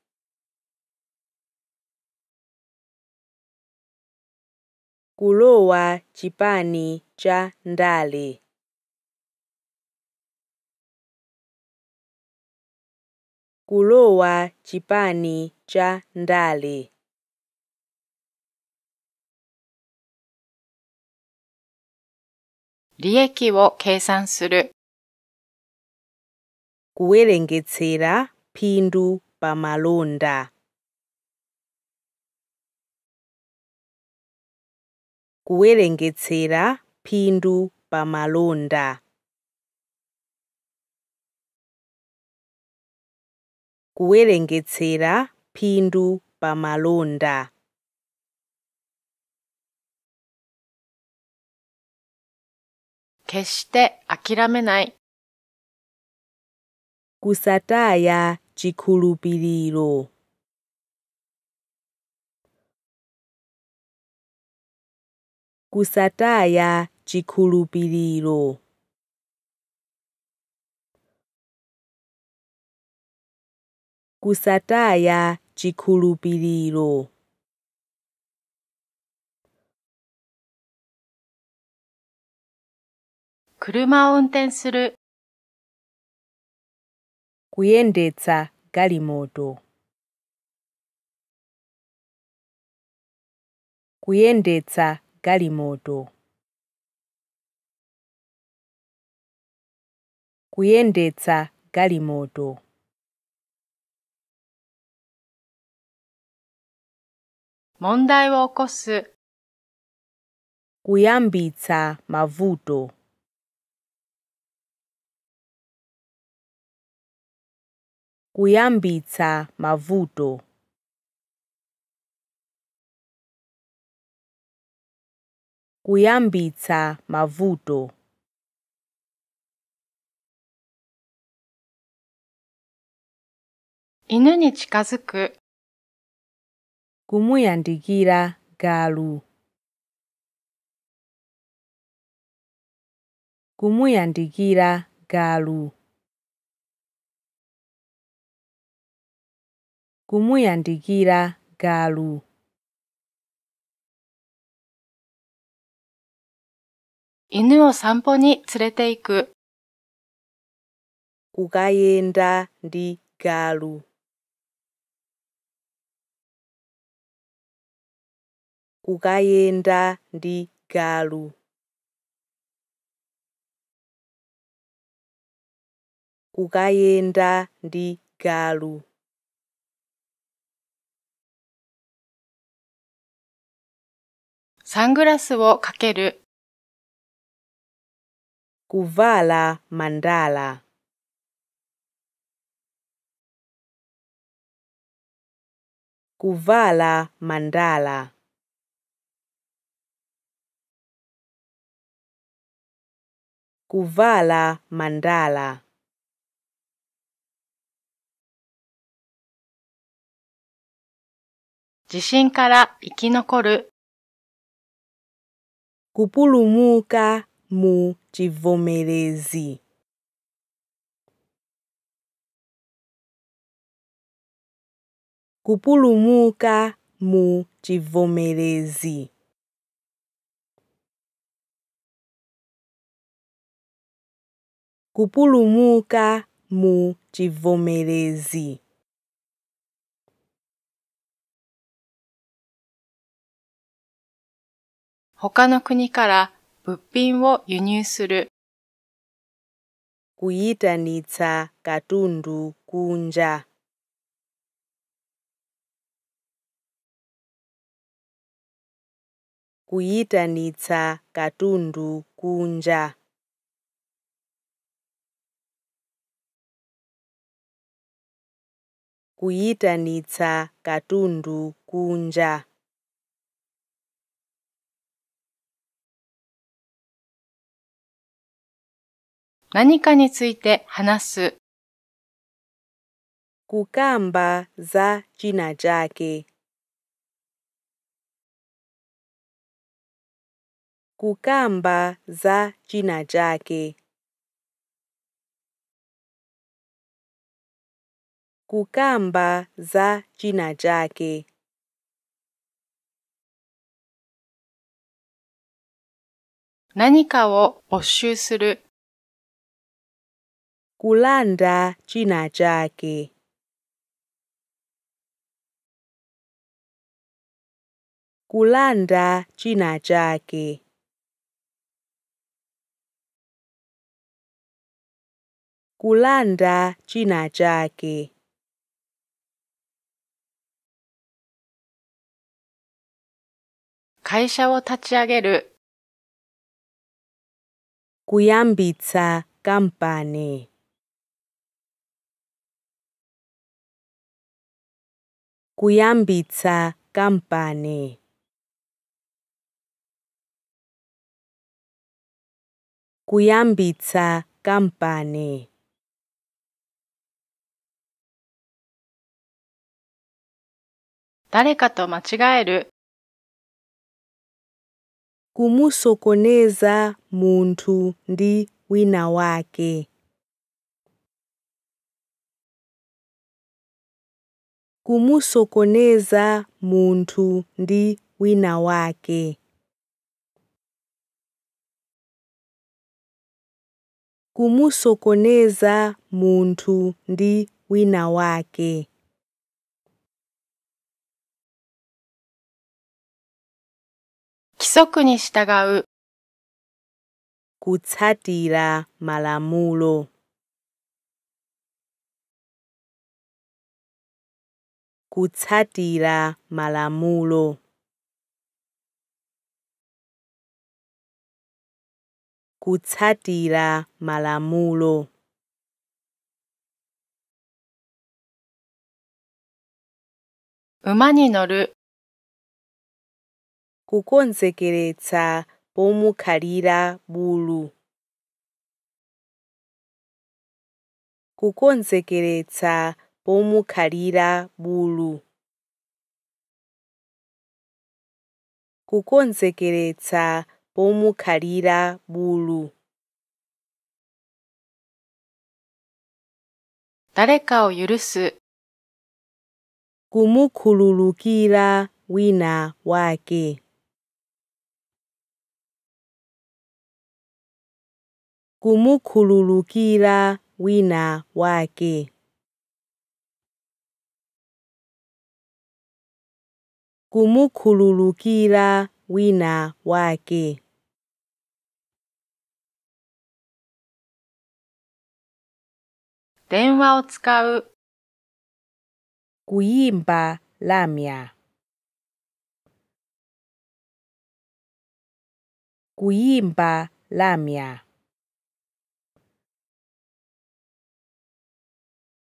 kulowa chipani cha ndale kulowa chipani cha ndale Rieki wo kesan suru. Kuelengetsera phindu pamalonda. kuwerengetsera phindu pa malonda kuwerengetsera phindu pa malonda keshite akiramenai kusataya chikhulupiriro kusataya chikhulupiriro kusataya chikhulupiriro Kuruma を運転する kuyendetsa galimoto kuyendetsa galimoto Kuyendetsa galimoto. Mondai wo okosu. Kuyambitsa mavuto. Kuyambitsa mavuto. kuyambitsa mavuto inu ni chikazuku kumuyandikira galu kumuyandikira galu kumuyandikira galu 犬を散歩に連れて行く。うがいんだりがる。うがいんだりがる。うがいんだりがる。サングラスをかける。kuvala mandala kuvala mandala kuvala mandala 地震から生き残る kupulumuka mu de Vomerese. Cupulumuca mu de Vomerese. Cupulumuca mu de Vomerese. 他の国から物品を輸入する。kuyitanitsa katundu kunja. kuyitanitsa katundu kunja. kuyitanitsa katundu kunja 何かについて話す。Kukamba za jina chake. Kukamba za jina chake. Kukamba za jina chake. Nanika wo 没収する kulanda china chake. Kulanda china chake. Kulanda china chake. Kaisha を立ち上げる Kuyambitsa kampani. kuyambitsa kampani. kuyambitsa kampani. Dareka to machigaeru. Kumusokoneza muntu ndi wina wake. kumusokoneza muntu ndi wina wake kumusokoneza muntu ndi wina wake kisoku ni shitagau kutsatira malamulo kutsatira malamulo kutsatira malamulo 馬に乗る k u k o n s e k e r e t s a p o m u k a r i r a bulu k u k o n s e k e r e t s a karira bulu kukonzekeretsa karira bulu 誰かを許す。kumukhululukira wina wake kumukhululukira wina wake kumukhululukila wina wake denwa o tsukau Kuyimba lamia Kuyimba lamia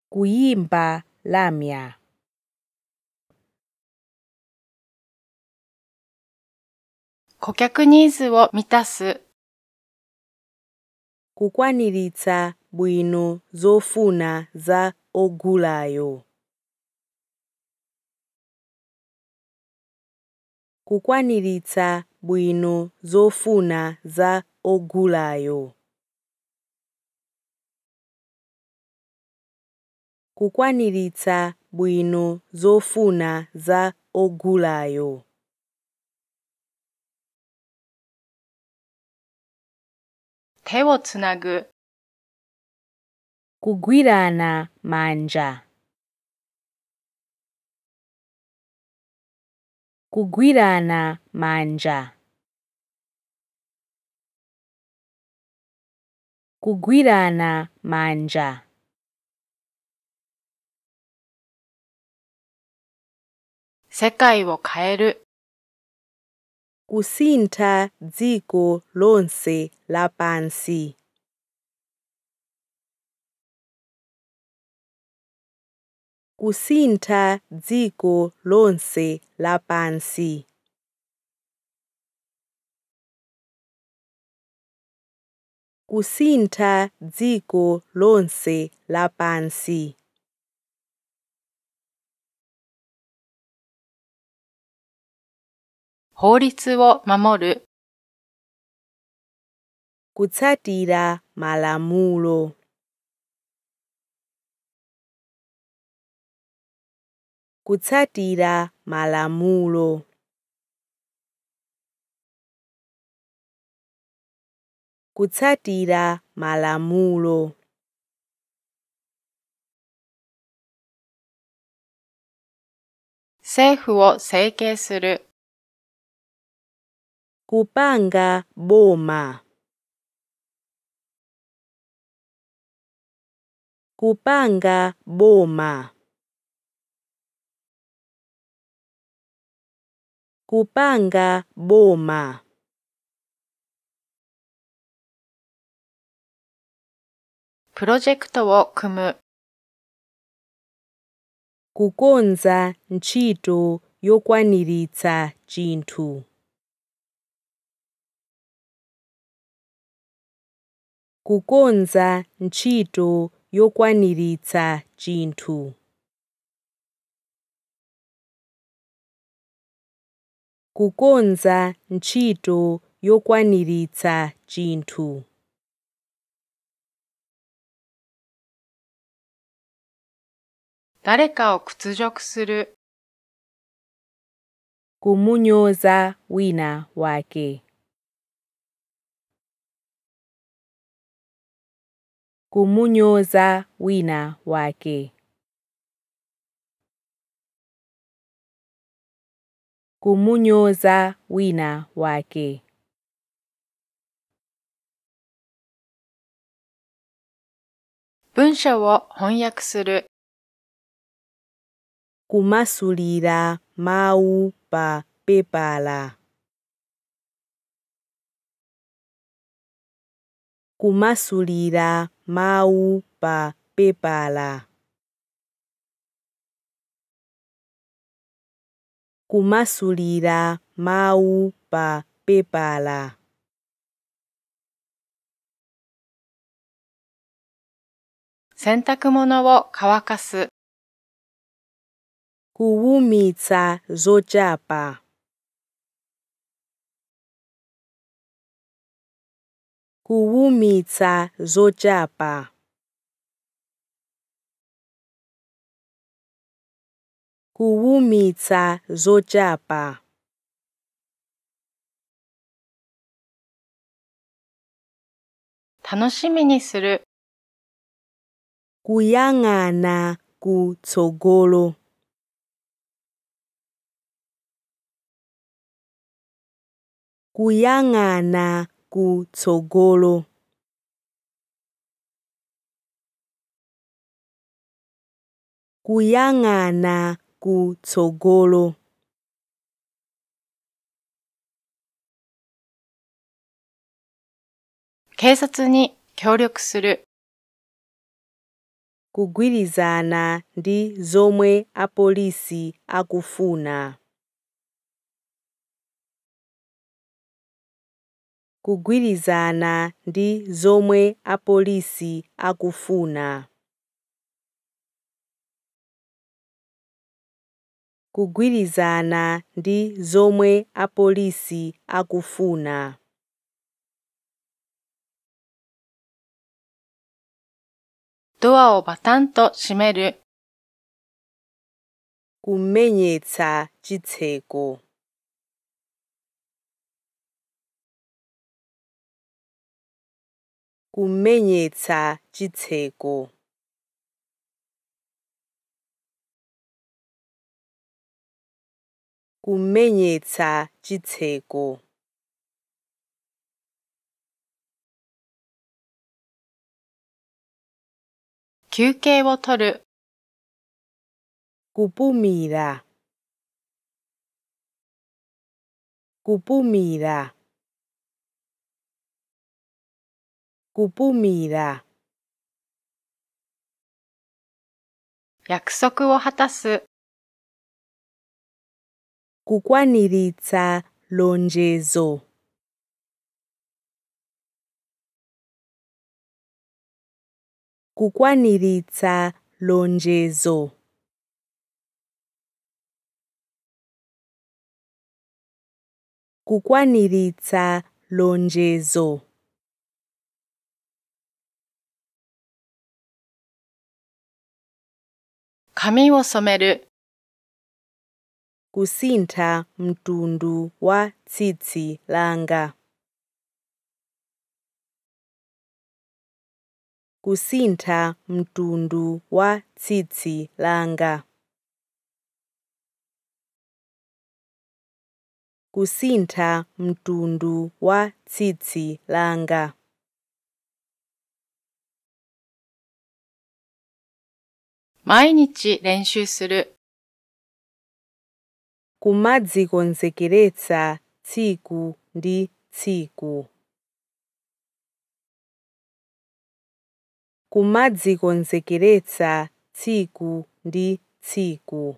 kuimba lamia 顧客ニーズを満たす。kukwaniritsa bwino zofuna za ogulayo kukwaniritsa bwino zofuna za ogulayo kukwaniritsa bwino zofuna za ogulayo 手をつなぐ。なまんじゃ。くぐらなまんじゃ。くぐらなまんじゃ。世界を変える。kusintha dziko lonse lapansi kusintha dziko lonse lapansi kusintha dziko lonse lapansi 法律を守る kutsatira malamulo กุซาตีรามาลามูโลกุซาตีรามาลามูโล政府を整形する Kupanga Boma。Kupanga Boma。Kupanga Boma。プロジェクトを組む。Kukonza nchito y o k w a n i r i z a jintu。kukonza ntchito yokwaniritsa chinthu kukonza ntchito yokwaniritsa chinthu kumunyoza wina wake kumunyoza wina wake. kumunyoza wina wake. Bunsha wo honyaku suru. Kumasurira mau pa pepala. Kumasurira マウパペパラ。コマスリラマウパペパラ。洗濯物を乾かす。コウミツァゾチャパ。kuwumitsa zochapa. kuwumitsa zochapa. Tanoshimi kuyang'ana kutsogolo kuyang'ana kutsogolo kuyangana kutsogolo 警察に協力する kugwirizana ndi zomwe apolisi akufuna kugwirizana ndi zomwe apolisi akufuna kugwirizana ndi zomwe apolisi akufuna doa o batanto shimeru kumenyetsa chitseko kumenyetsa chitseko kumenyetsa chitseko Kyukei wo toru kupumira kupumira 約束を果たす。ここにリツァ・ロンジェゾ。ここにリツァ・ロンジェゾ。ここにリツァ・ロンジェゾ。こ髪を染める kusintha mtundu wa tsitsi langa kusintha mtundu wa tsitsi langa kusintha mtundu wa tsitsi langa 毎日練習する。コマジゴンゼケレツァ、ツィグ、リ、ツィグ。コマジゴンゼケレツァ、ツィグ、リ、ツィグ。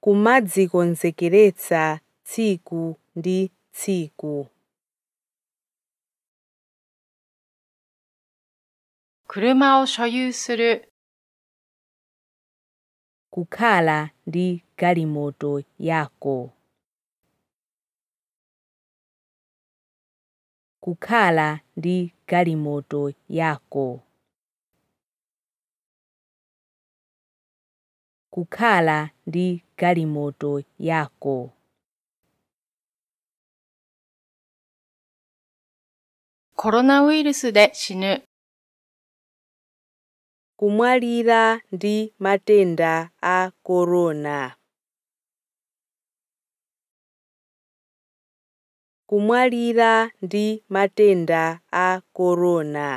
コマジゴンゼケレツァ、ツィグ、リ、ツィグ。車を所有する。kukhala ndi galimoto yako kukhala ndi galimoto yako kukhala ndi galimoto yako コロナウイルスで死ぬ。kumwalira ndi matenda a korona. kumwalira ndi matenda a korona.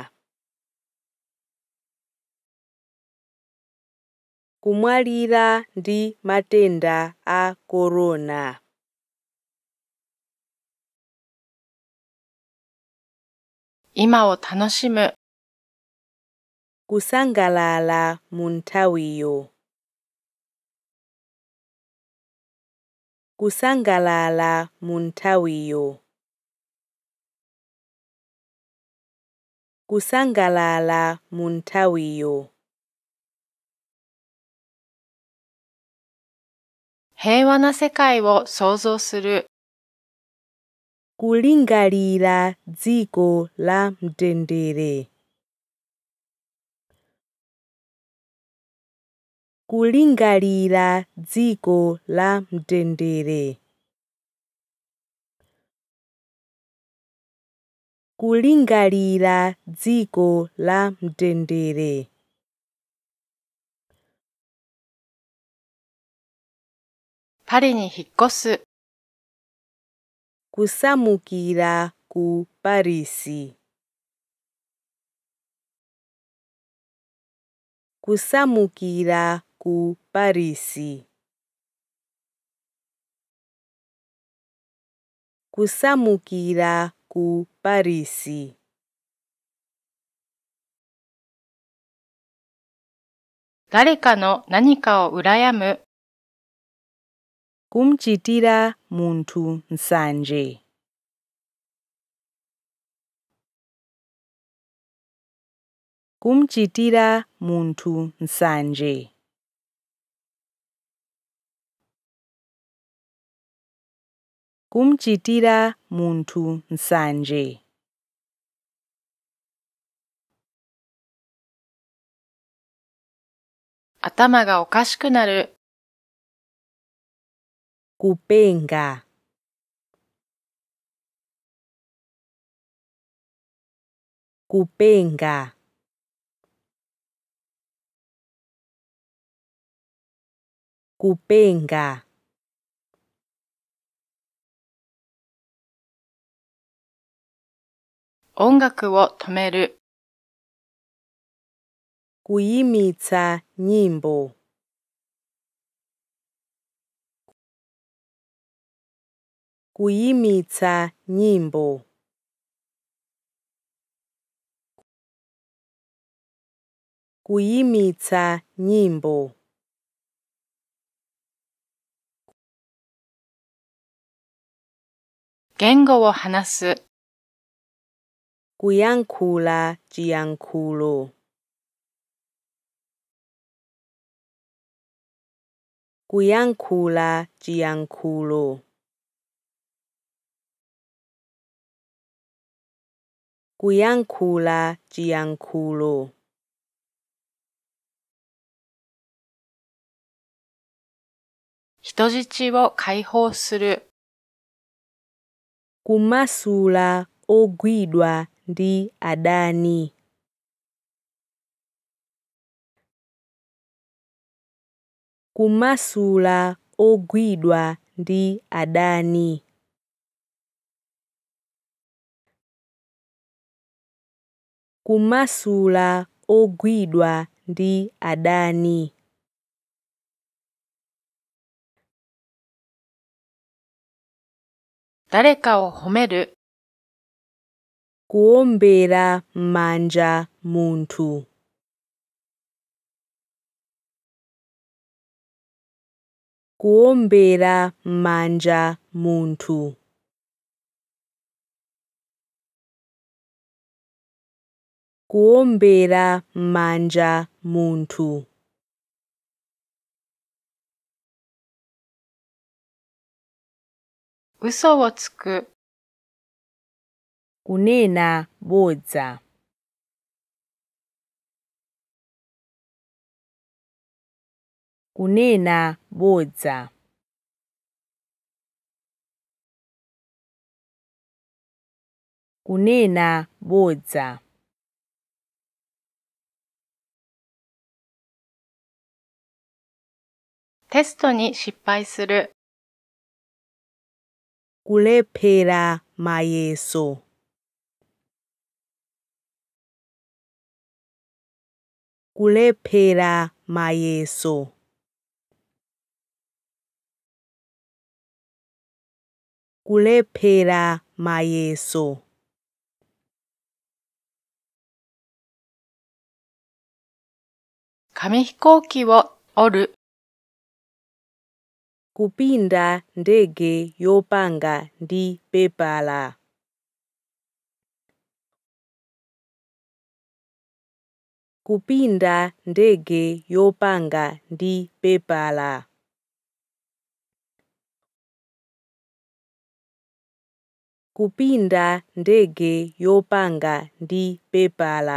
kumwalira ndi matenda a korona. 今を楽しむ kusangalala munthawiyo kusangalala munthawiyo kusangalala munthawiyo 平和な世界を想像する。kulingalila dziko la mtendere kulingalira dziko la mtendere. kulingalira dziko la mtendere. 파리に引っ越す kusamukira ku p a r ku Parisi. Kusamukira ku Parisi. Dareka no urayamu. Kumchitira muntu nsanje. kumchitira muntu nsanje Kumchitira Muntu Sanje，頭腦會變得很奇怪。Kupenga，Kupenga，Kupenga。音楽を止める。kuimitsa nyimbo 故意密さ任務故意密さ任務言語を話す kuyankhula chiyankhulo kuyankhula chiyankhulo kuyankhula chiyankhulo 人質を解放する。Kumasula o guidwa ndi adani. Kumasula ogwidwa ndi adani. Kumasula ogwidwa ndi adani. Dareka o homeru kuombera manja muntu kuombera manja muntu kuombera manja muntu 嘘をつく kunena bodza kunena bodza kunena bodza テストに失敗する。kulepera mayeso kulephera mayeso. kulephera mayeso. 紙飛行機を折る kupinda ndege yopanga ndi pepala kupinda ndege yopanga ndi PayPal. kupinda ndege yopanga ndi PayPal.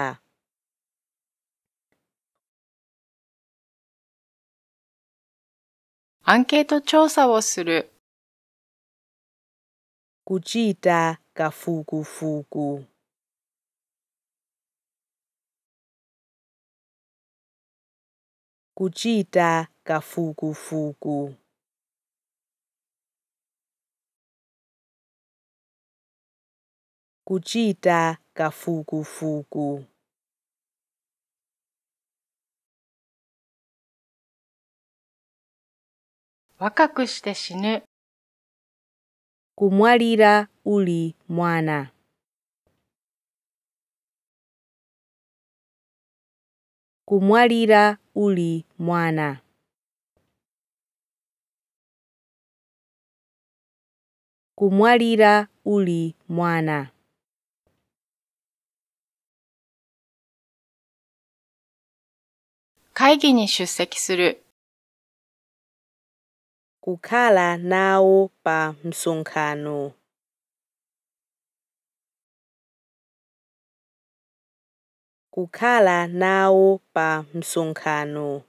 Anketo 調査をする kuchita kafukufuku kuchita kafukufuku kuchita kafukufuku wakaku shite shinu kumwalira uli mwana kumwalira uli mwana. Kumwalira uli mwana. Kaigi ni s h u s e k i suru. Kukala nao pa msunkano. kukhala nawo pa msonkhano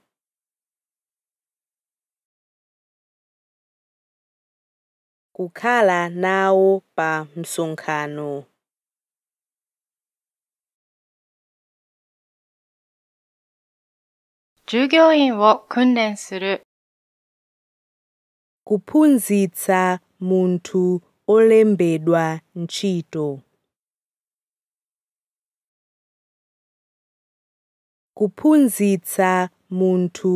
kukhala nawo pa msonkhano 주교인を訓練する kuphunzitsa munthu olembedwa ntchito kuphunzitsa munthu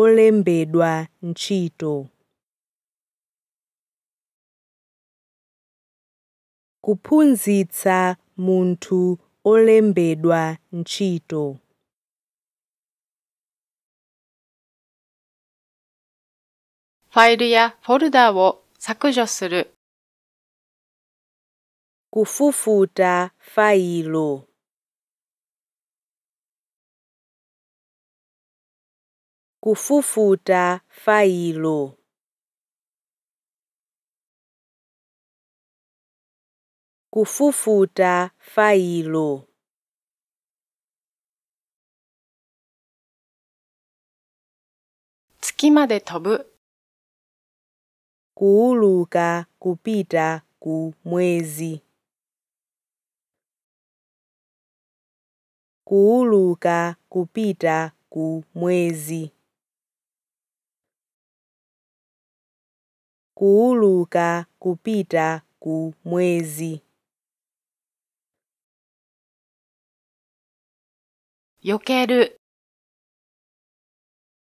olembedwa ntchito kuphunzitsa munthu olembedwa ntchito faili failo kufufuta failo. kufufuta failo. Tsukimade tobu. Kuuluka kupita ku mwezi. Kuuluka kupita ku mwezi. kuuluka kupita ku mwezi. Yokeru.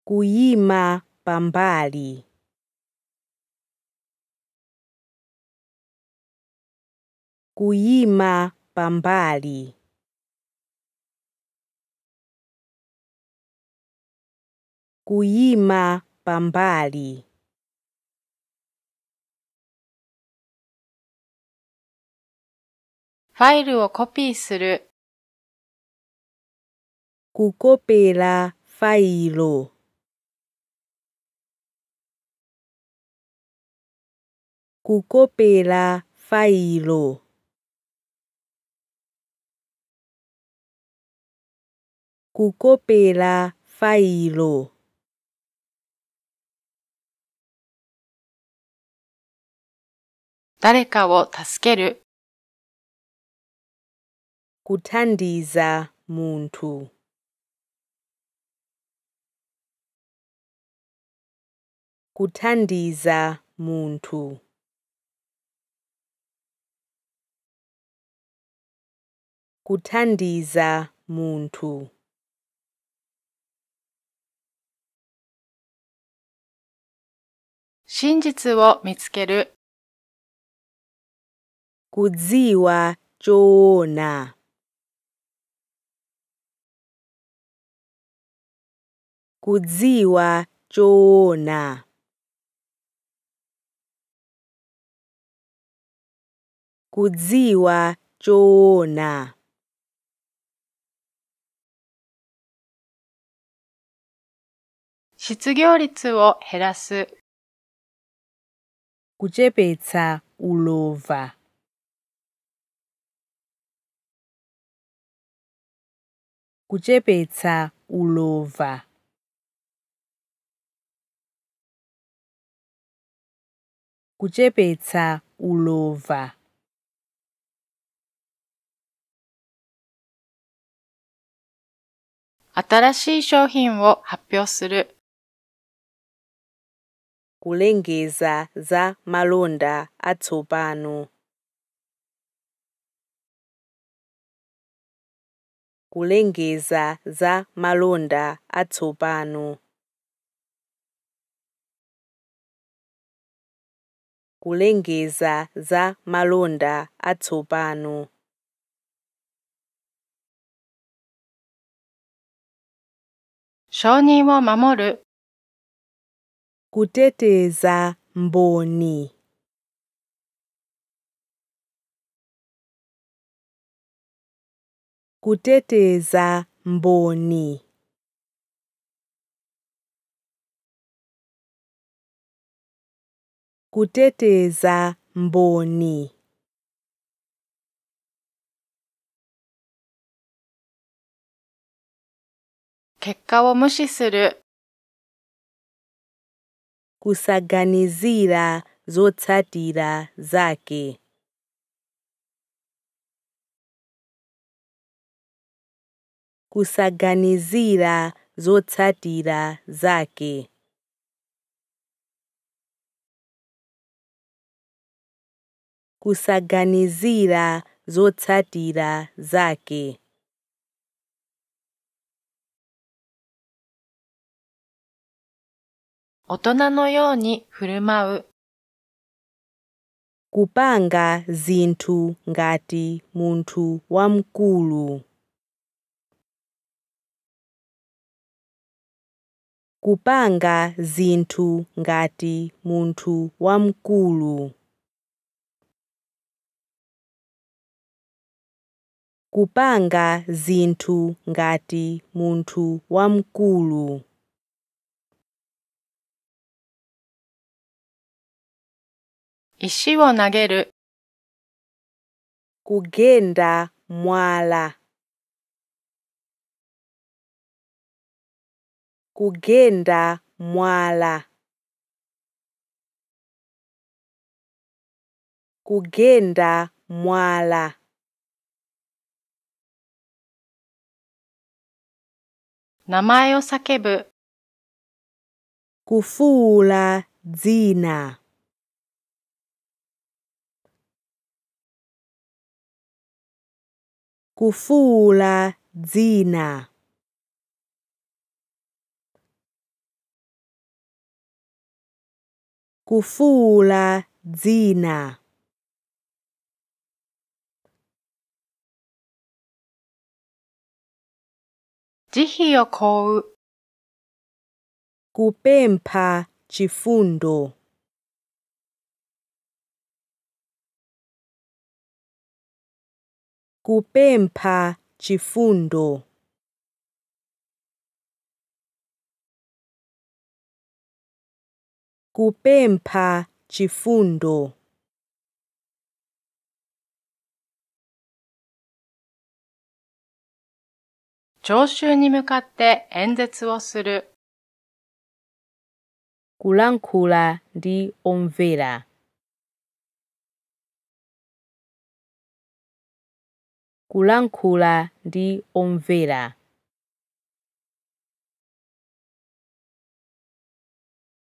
Kuima pambali. Kuima pambali. Kuima pambali. ファイルをコピーする。ココペ o p e r a ココペラファイロ。ココペラファイロ。誰かを助ける。kuthandiza muntu kuthandiza muntu kuthandiza muntu 真実を見つける kudziwa choona kudziwa choona kudziwa choona 失業率を減らす kuchepetsa ulova kuchepetsa ulova kutshebetsa ulova. 新しい商品を発表する。kulengeza za malonda atsopano. kulengeza za malonda atsopano. kulengeza za malonda atsopano. shoni wo mamoru. Kuteteza mboni. Kuteteza mboni. kuteteza mboni. Kekka wo mushi suru. Kusaganizira zotsatira zake. Kusaganizira zotsatira zake. kusaganizira zotsatira zake otona no yoni furumau kupanga zinthu ngati munthu wamkulu kupanga zinthu ngati munthu wamkulu kupanga zinthu ngati munthu wamkulu. Ishi wo nageru. Kugenda mwala. Kugenda mwala. Kugenda mwala. 名前を叫ぶ。kufula jina kufula jina kufula jina Jihyo k u p e m d a chifundo。Kupenda chifundo。Kupenda chifundo。聴衆に向かって演説をする。グランクラ・ディ・オンヴェラ。グランクラ・ディ・オンヴェラ。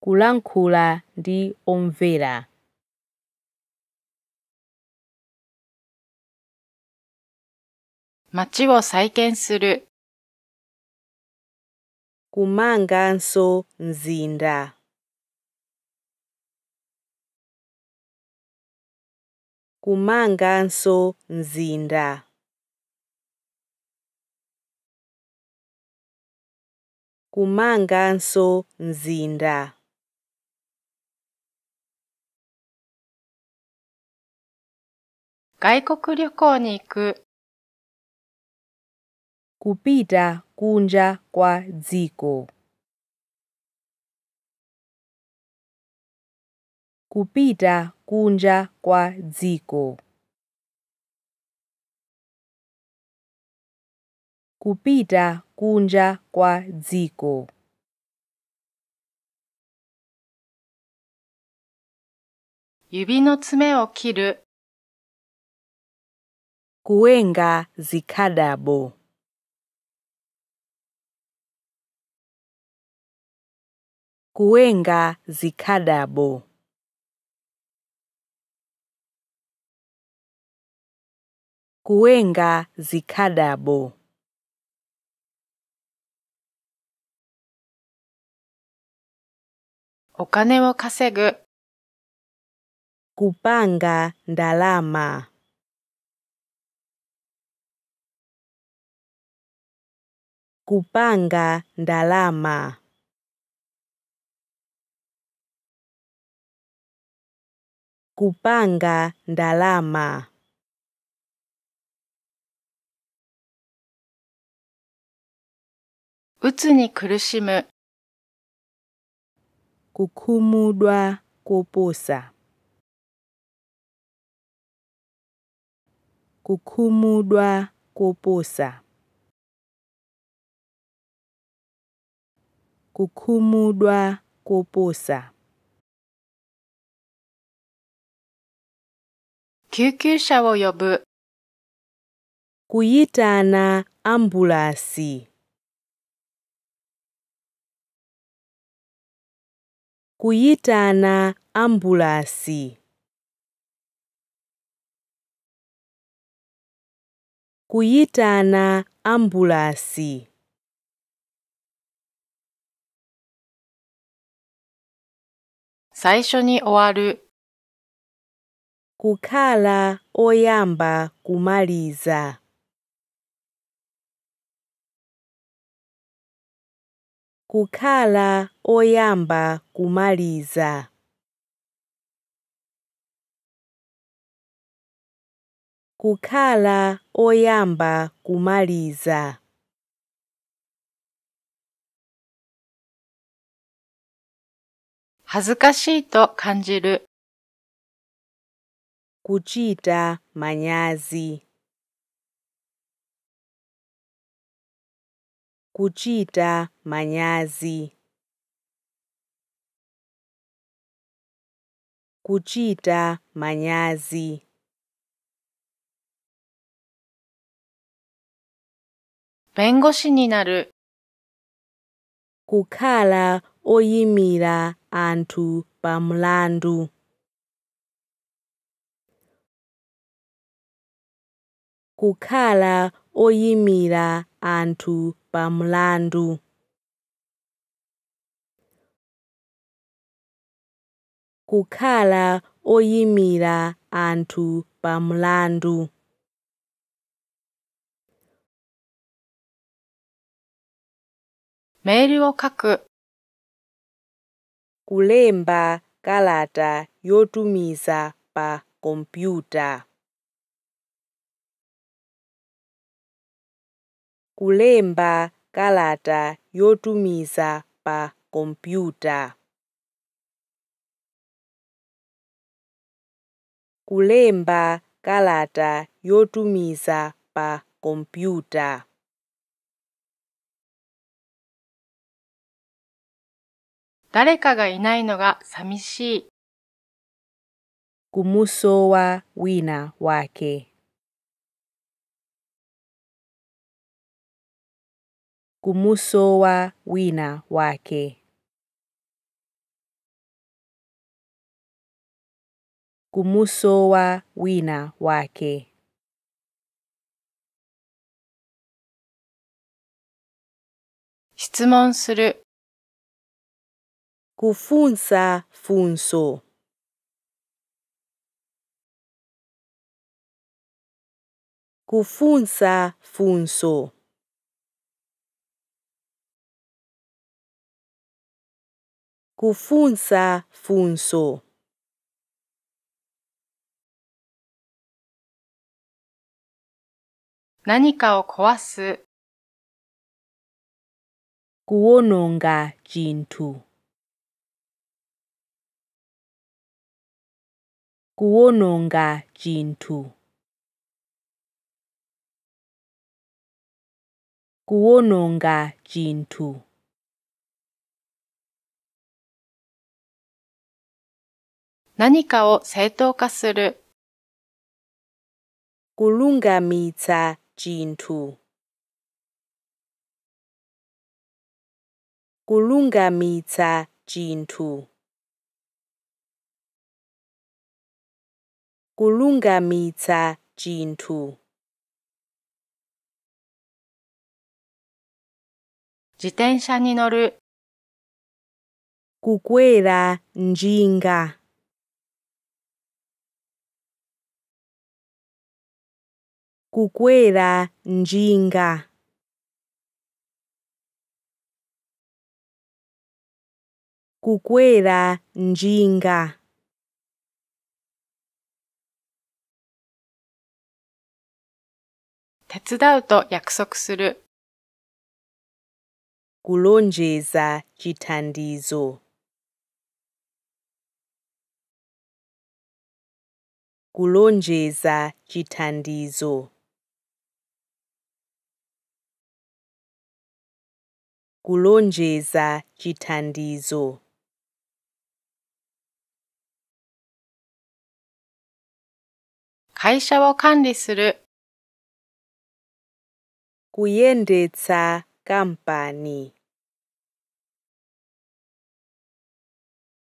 グランクラ・ディ・オンヴェラ。町を再建する。kumanganso nzinda. kumanganso nzinda kumanganso nzinda 外国旅行に行く kupita kunja kwa dziko. kupita kunja kwa dziko. kupita kunja kwa dziko. Yubi no tsume o kiru. Kuenga zikadabo. kuenga zikhadabo kuenga zikhadabo okane wo kasegu kupanga ndalama kupanga ndalama Kupanga ndalama. Utsu ni kurushimu. Kukumudwa kuposa. Kukumudwa kuposa. Kukumudwa kuposa. 救急車を呼ぶ。クイタナアンブラシ。クイタナアンブラシ。クイタナアンブラシ。最初に終わる。kukhala oyamba kumaliza kukhala oyamba kumaliza kukhala oyamba kumaliza 恥ずかしいと感じる kuchita manyazi. Kuchita manyazi. Kuchita manyazi. Bengoshi ni naru. Kukala oyimira antu pamulandu. kukhala oyimira anthu pamlandu kukhala oyimira anthu pamlandu Meili wo kaku kulemba kalata yotumiza pa kompyuta kulemba kalata yotumiza pa kompyuta. kulemba kalata yotumiza pa kompyuta. Dareka ga inai no ga samishii. Kumusoa wina wake. kumusowa wina wake. Kumusowa wina wake. Shitsumon suru. Kufunza funso. 古分さ分層 cu funsa funso. Nanika o kowasu. Kuononga kintu. Kuononga kintu. kuononga kintu 何かを正当化する。kulungamitsa cinthu kulungamitsa cinthu kulungamitsa cinthu 自転車に乗る。kukwera njinga kukwera njinga. kukwera njinga 手伝うと約束する kulonjeza chitandizo kulonjeza chitandizo kulonjeza chithandizo kaisha wo kanri suru kuyendetsa kampani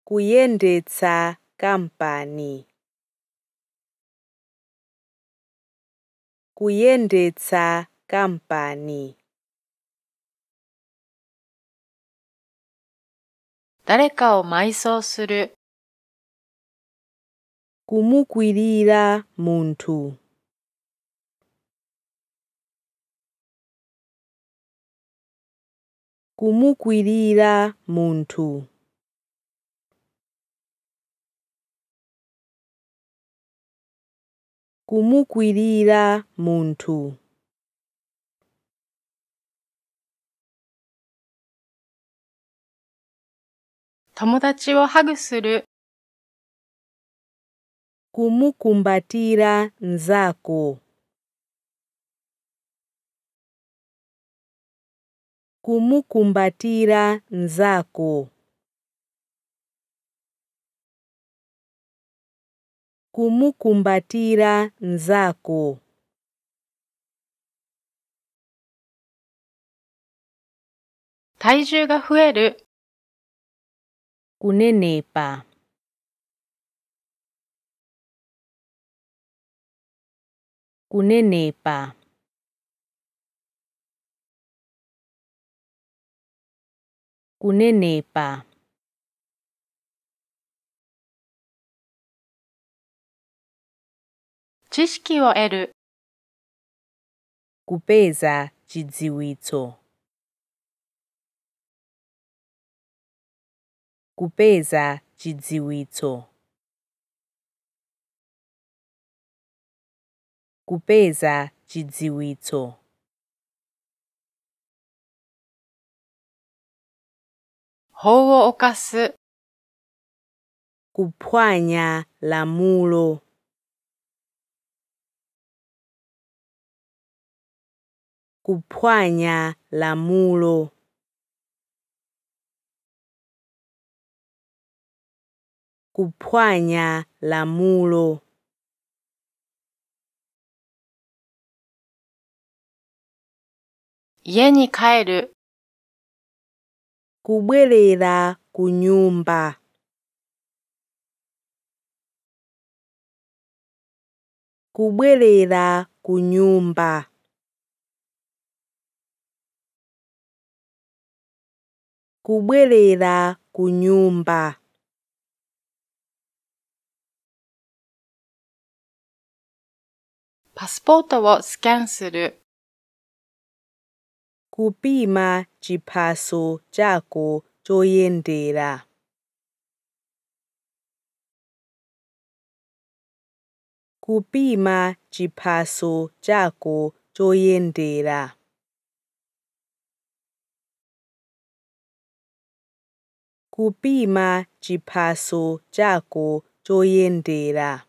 kuyendetsa kampani kuyendetsa kampani 誰かを埋葬する。k u m u k ラ・ i ント。r a muntu くむくいりらむんと。くむ友達をハグする。コムコンバティランザコ。コムコンバティランザコ。コムコンバティランザコ。体重が増える。kunenepa kunenepa kunenepa 知識を得る kupeza chidziwitso kupeza chidziwitso kupeza chidziwitso Hou o okasu kufanya lamulo kufanya lamulo kuphwanya lamulo Yeni kaeru kubwerera ku nyumba kubwerera ku kunyumba. kubwerera ku nyumba パスポートをスキャンする。古币吗？只ー说这个就认得了。古币吗？只怕ー这个就认得ジ古币吗？只怕说这个ンデーラ。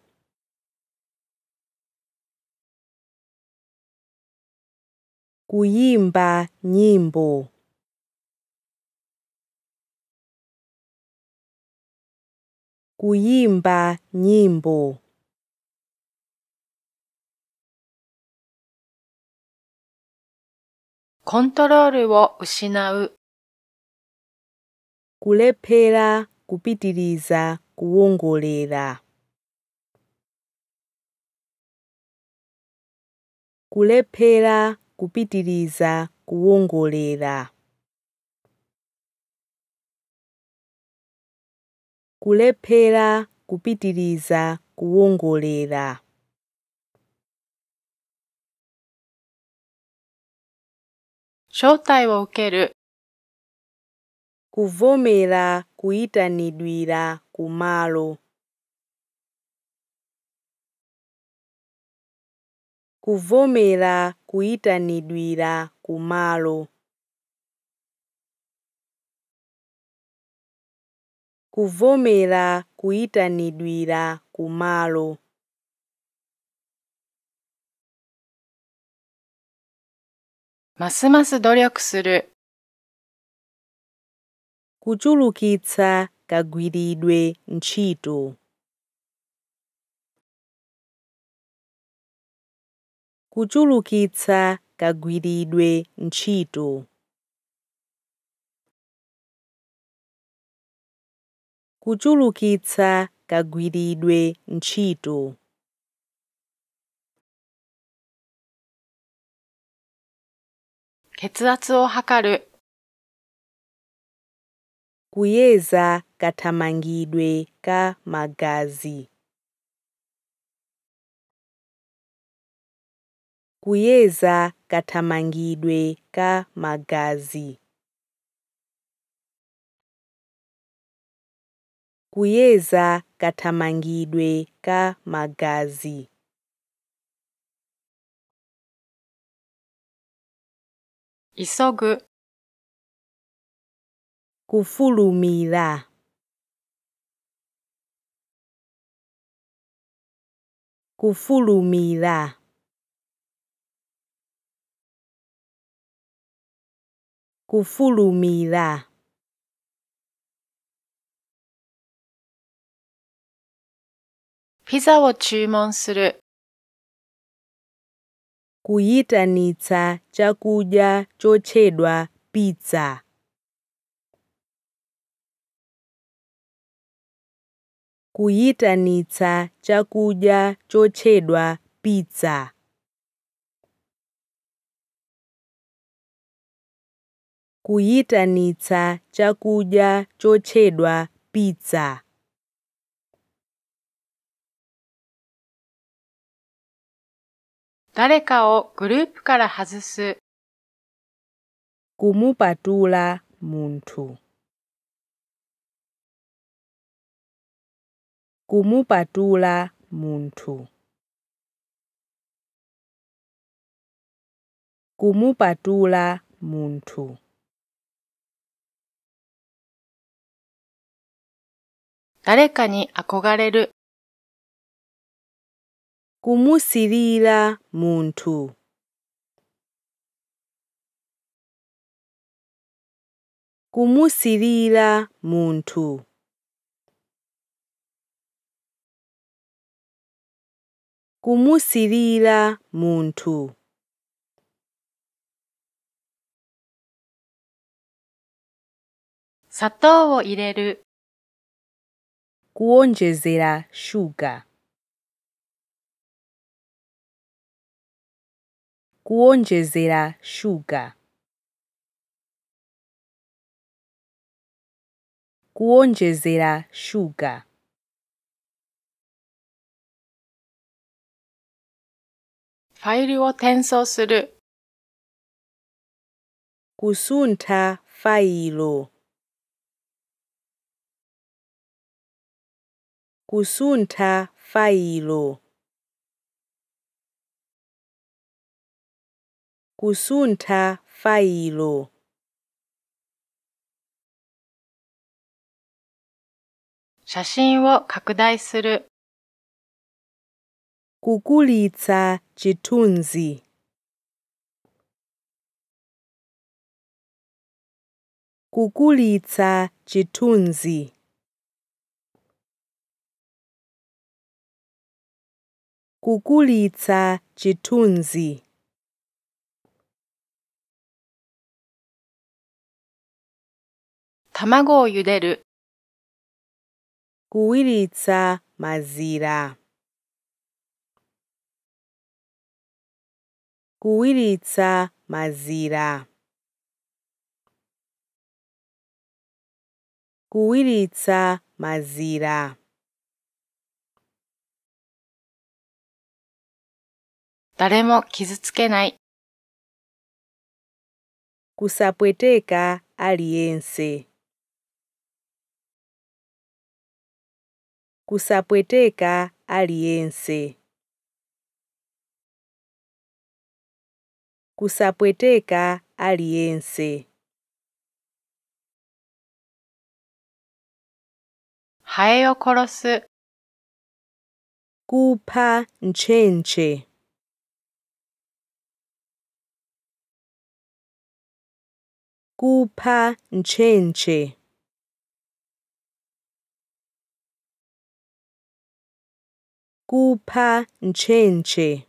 Kuimba nyimbo. Kuimba nyimbo. 컨트롤을失う kulephera kupitiriza kuwongolera kulephera kupitiriza kuwongolera kulephera kupitiriza kuwongolera shotai wa ukeru kuvomera kuyitanidwira ku malo kuvomera kuyitanidwira kumalo. Kuvomera kuyitanidwira kuchulukitsa kagwiridwe ntchito kuchulukitsa kagwiridwe ntchito kuchulukitsa kagwiridwe ntchito 血圧を測る kuyeza katamangidwe ka magazi kuyeza katamangidwe ka magazi. kuyeza katamangidwe ka magazi. isogo kufulumira kufulumira kufulumira kuyitanitsa chakudya chochedwa pizza kuyitanitsa chakudya chochedwa pizza kuyitanitsa chakudya chochedwa pizza. Dareka o group kara hazusu. Kumupatula muntu. Kumupatula muntu. Kumupatula muntu. 誰かに憧れる。ゴムシリラムント。ゴムシリラムント。ゴムシリラムント。砂糖を入れる。kuonjezera shuga kuonjezera shuga kuonjezera shuga Faili wo tenso suru. Kusunta failo. kusunta failo kusunta failo kukuliza chitunzi kukuliza chitunzi kukulitsa chithunzi Tamago o yuderu. Kuiritsa mazira. Kuiritsa mazira. Kuiritsa mazira. 誰も傷つけない。Kusapweteka aliense. Kusapweteka aliense. Kusapweteka aliense. ハエを殺す。Kupa nchenche. kupha nchenche kupha nchenche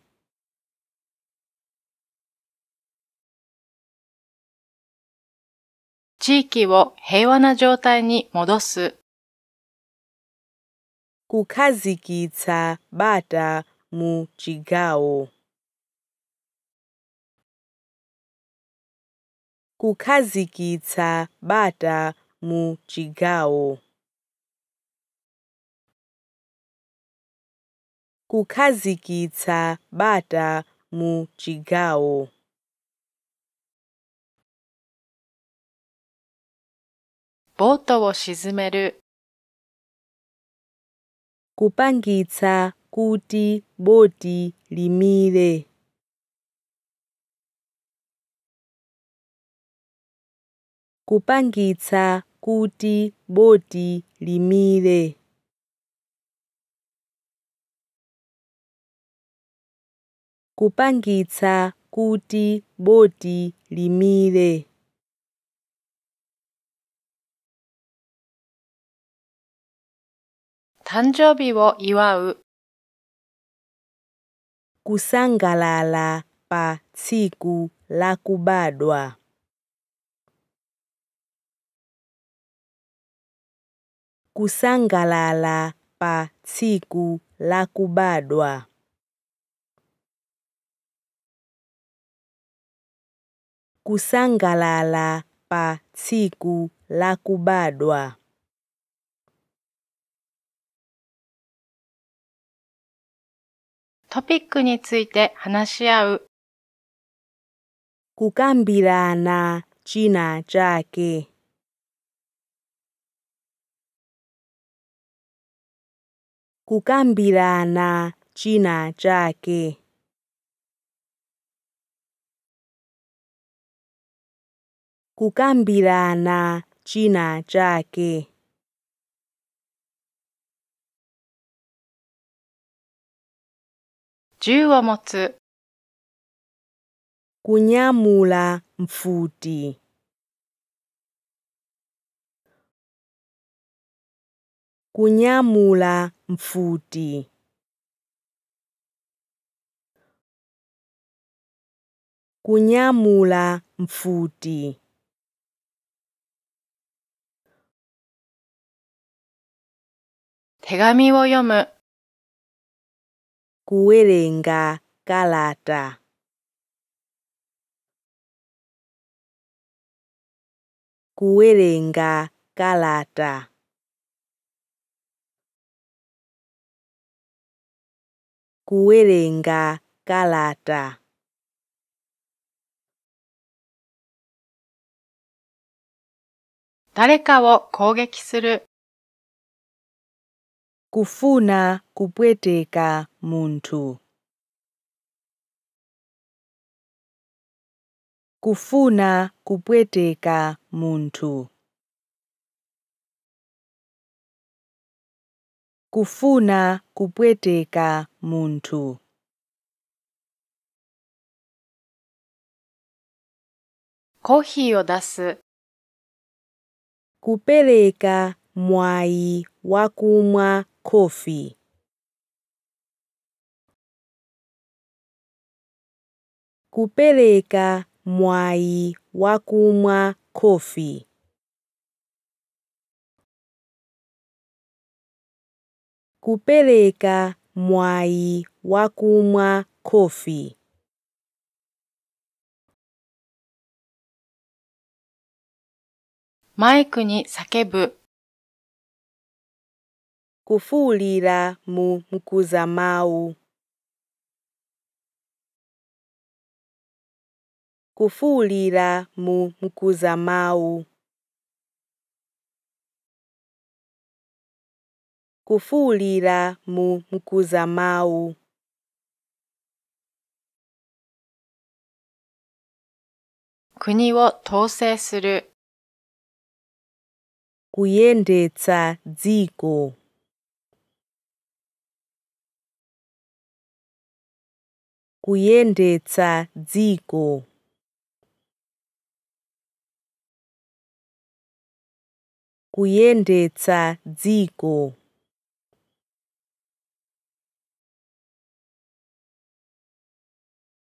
地域を平和な状態に戻す。kukazikitsa bata mu chigao kukhazikitsa bata mu chigawo. kukhazikitsa bata mu chigawo. kupangitsa kuti boti limire kupangitsa kuti boti limire kupangitsa kuti boti limire Tanjobi wo iwau kusangalala pa tsiku la kubadwa. kusangalala pa tsiku la kubadwa. Kusangalala pa tsiku la kubadwa. Topic について話し合う kukambirana china chake. kukambirana china chake. kukambirana china chake. juwa motsu kunyamula mfuti kunyamula Mfudi. Kunyamula mfudi. Tegami wo yomu. Kuerenga w k a l a t a kuwerenga kalata kuwerenga kalata. tareka wo kogeki suru. Kufuna kupweteka muntu. Kufuna kupweteka muntu. kufuna kupweteka munthu kohi o dasu kupeleka mwai wa kumwa kofi kupeleka mwai wa kumwa kofi kupeleka mwai wa kunywa kofi. Maiku ni sakebu. Kufuulira mu mau Kufuulira mu mau kufuulira mu mau. kuni wo tose suru kuyendetsa dziko kuyendetsa dziko kuyendetsa dziko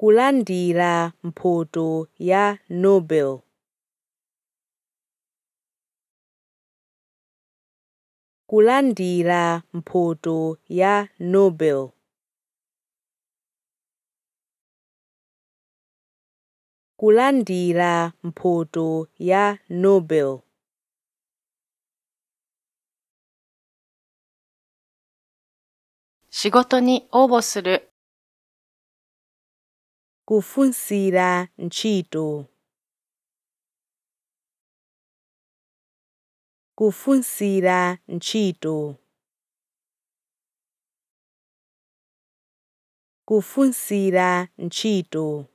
kulandira mphotho ya nobel kulandira mphotho ya nobel kulandira mphotho ya nobel 仕事に応募する kufuntsira ntchito kufuntsira ntchito kufuntsira ntchito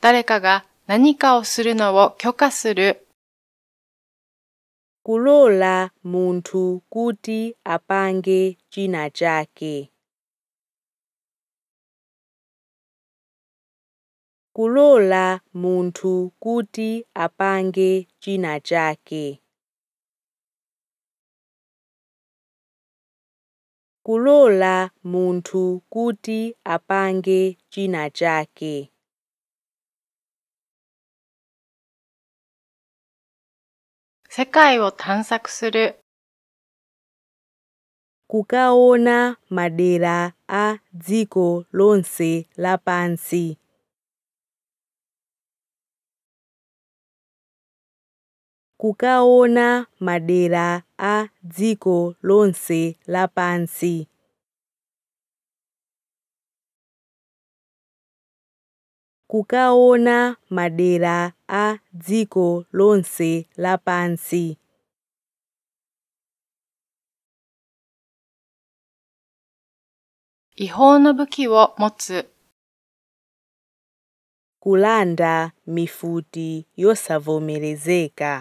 誰かが何かをするのを許可する kulola munthu kuti apange china chake. kulola munthu kuti apange china chake. kulola munthu kuti apange china chake. 世界を探索する。Kukaona madera a dziko lonse la pansi. こかおなマデラあジコロンセラパンシ。kukaona madera a dziko lonse lapansi. Kulanda mifuti yosavomerezeka.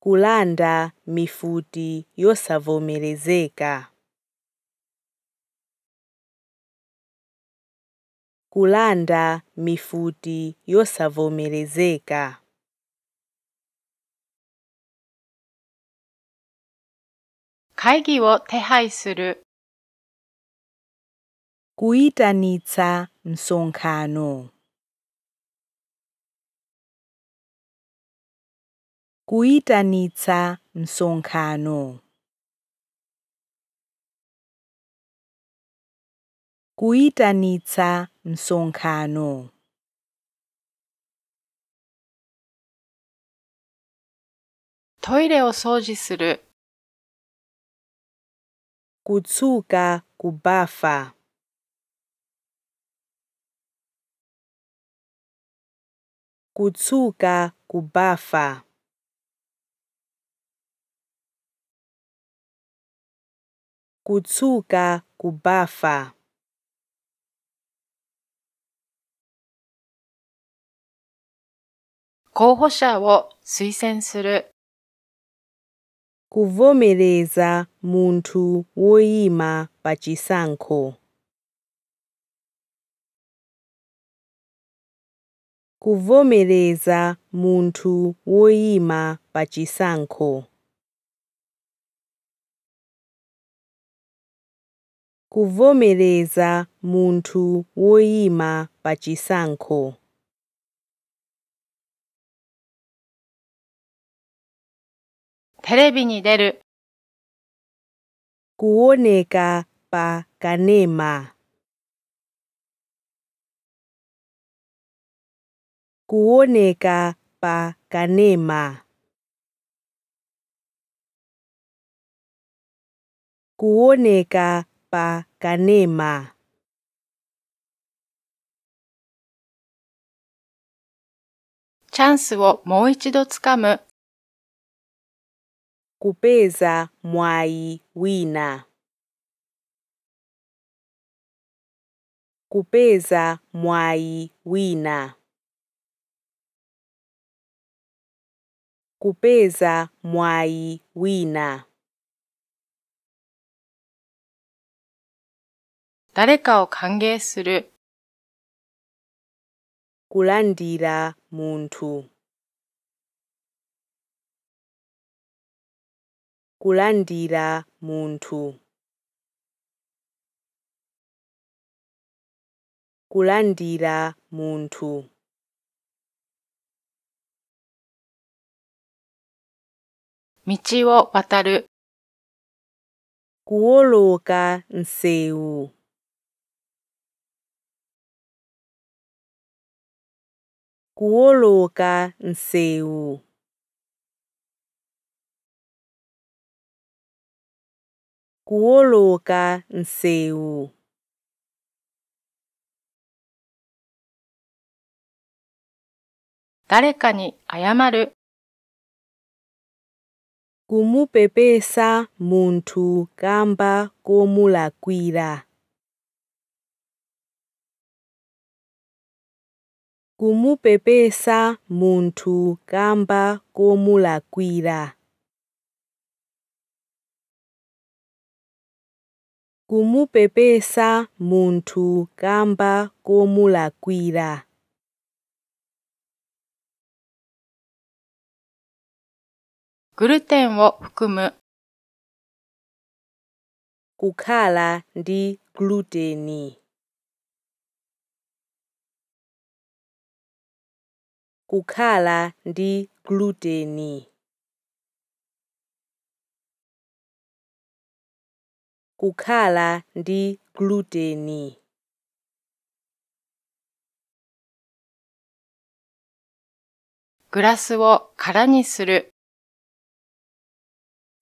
Kulanda mifuti yosavomerezeka. kulanda mifuti yosavomerezeka. kaigi wo tehai suru. Kuitanitsa msonkhano. Kuitanitsa msonkhano. k u i t a n i t トイレを掃除する。くつうかくばファ。くつうかくばファ。くつうかくばファ。候補者を推薦する。kuvomereza munthu woyima pachisankho kuvomereza munthu woyima pachisankho kuvomereza munthu woyima pachisankho テレビに出る。クオネガマ。クオネガバガネマ。クオネガバガネマ。チャンスをもう一度つかむ。kupeza mwayi wina. kupeza mwayi wina. kupeza mwayi wina. kulandira muntu kulandira munthu kulandira munthu michi wo wataru kuwoloka nsewu kuoloka nsewu Coloca seu kumupepesa muntu kamba komulakwira kumupepesa muntu kamba komulakwira kumupepesa munthu kamba komulakwira gluten を含む kukhala ndi gluteni kukhala ndi gluteni kukhala ndi gluteni glasi wo kara ni suru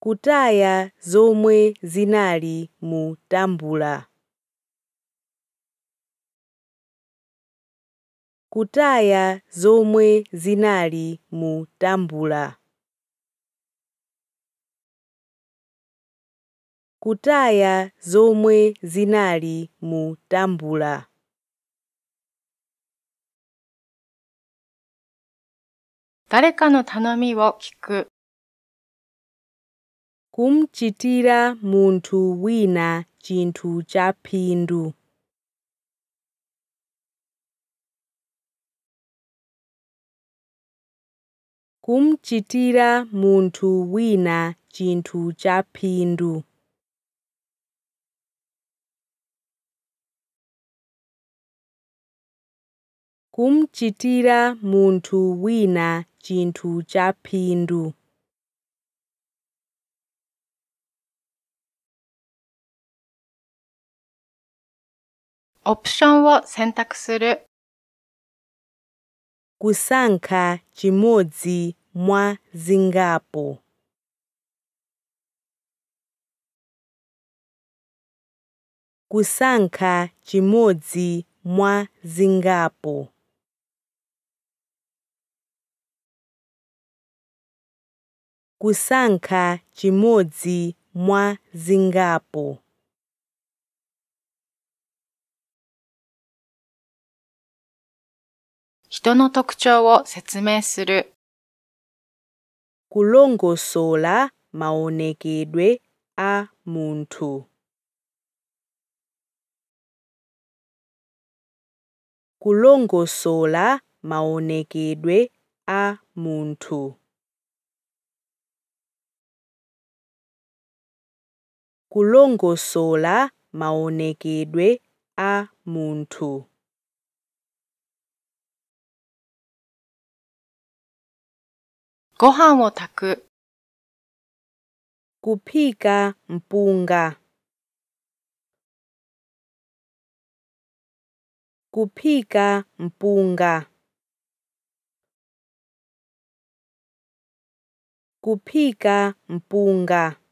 kutaya zomwe zinali mu tambula kutaya zomwe zinali mu tambula kutaya zomwe zinali mu tambula kumchitira munthu wina chinthu cha phindu kumchitira munthu wina chinthu cha phindu kumchitira munthu wina chinthu cha phindu option を選択する kusankha chimodzi mwa zingapo kusankha chimodzi mwa zingapo kusankha chimodzi mwa zingapo 人の特徴を説明する kulongosola maonekedwe a munthu kulongosola maonekedwe a munthu kulongosola maonekedwe a munthu gohan wo taku kupika mpunga kupika mpunga kupika mpunga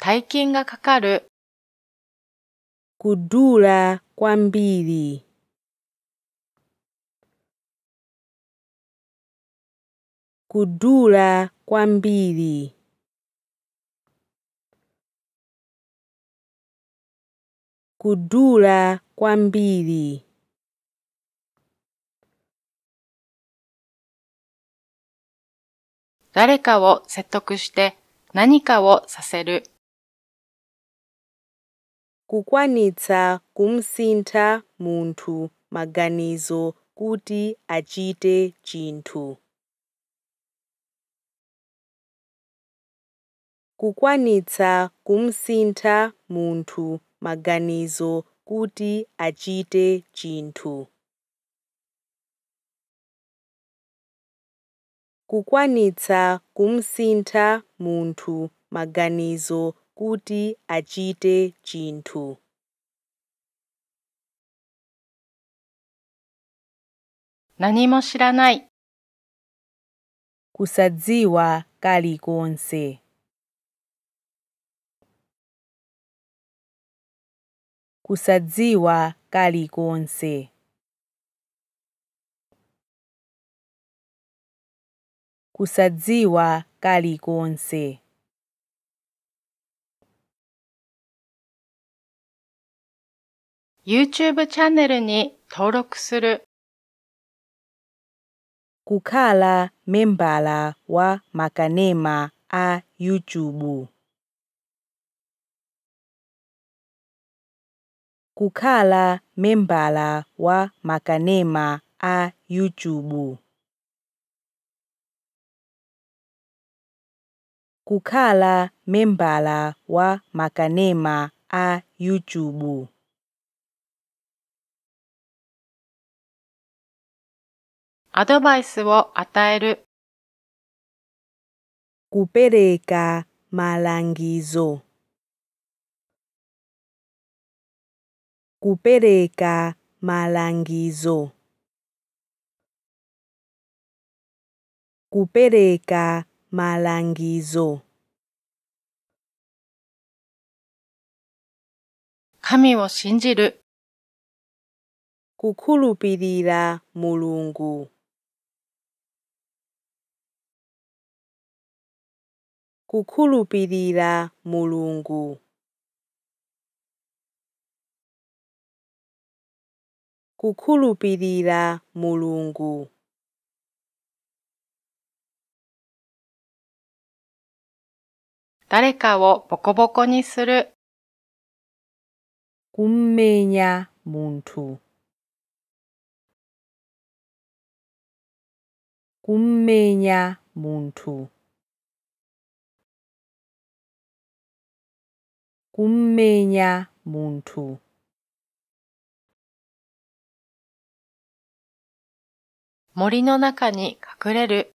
大金がかかる。kudura kwa mbili. Kudura kwa mbili. Kudura kwa mbili. Dareka wo settoku shite nani ka wo saseru. kukwanitsa kumsintha munthu maganizo kuti achite chinthu. kukwanitsa kumsintha munthu maganizo kuti achite chinthu. kukwanitsa kumsintha munthu maganizo kuti achite chinthu nanimoshiranai kusadziwa kali konse kusadziwa kali konse kusadziwa kali konse YouTube チャンネルに登録する。Kukhala membala wa makanema a YouTube. Kukhala membala wa makanema a YouTube. Kukhala membala wa makanema a YouTube. アドバイスを与える。Kupeleka malangizo. Kupeleka malangizo. Kupeleka malangizo. 神を信じる。Kukulupilira mulungu. kukhulupirira Mulungu kukhulupirira Mulungu 誰かをボコボコにする kummenya muntu kummenya muntu kummenya muntu. Mori no naka ni kakureru.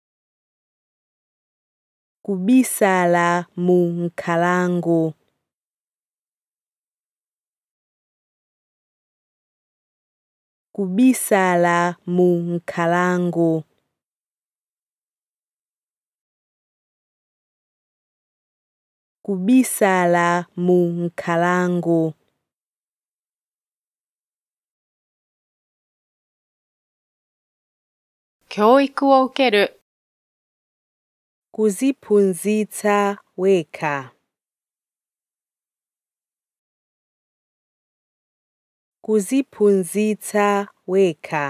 Kubisala mu mkalango. Kubisala mu mkalango. kubisa la mu nkhalango kyoiku wo ukeru kuzipunzitsa weka kuzipunzitsa weka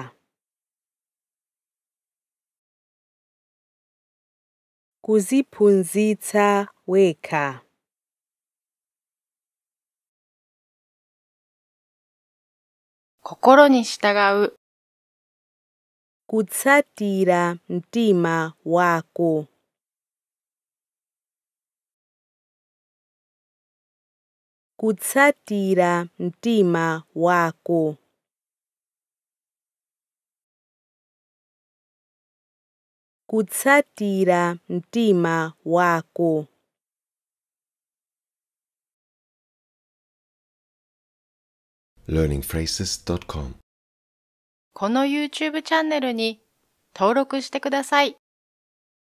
kuzipunzitsa weka 心に従う。kutsatira mtima wako. くさてらんてまわこ。くさてらんてまわこ。learningphrases.com この YouTube チャンネルに登録してください。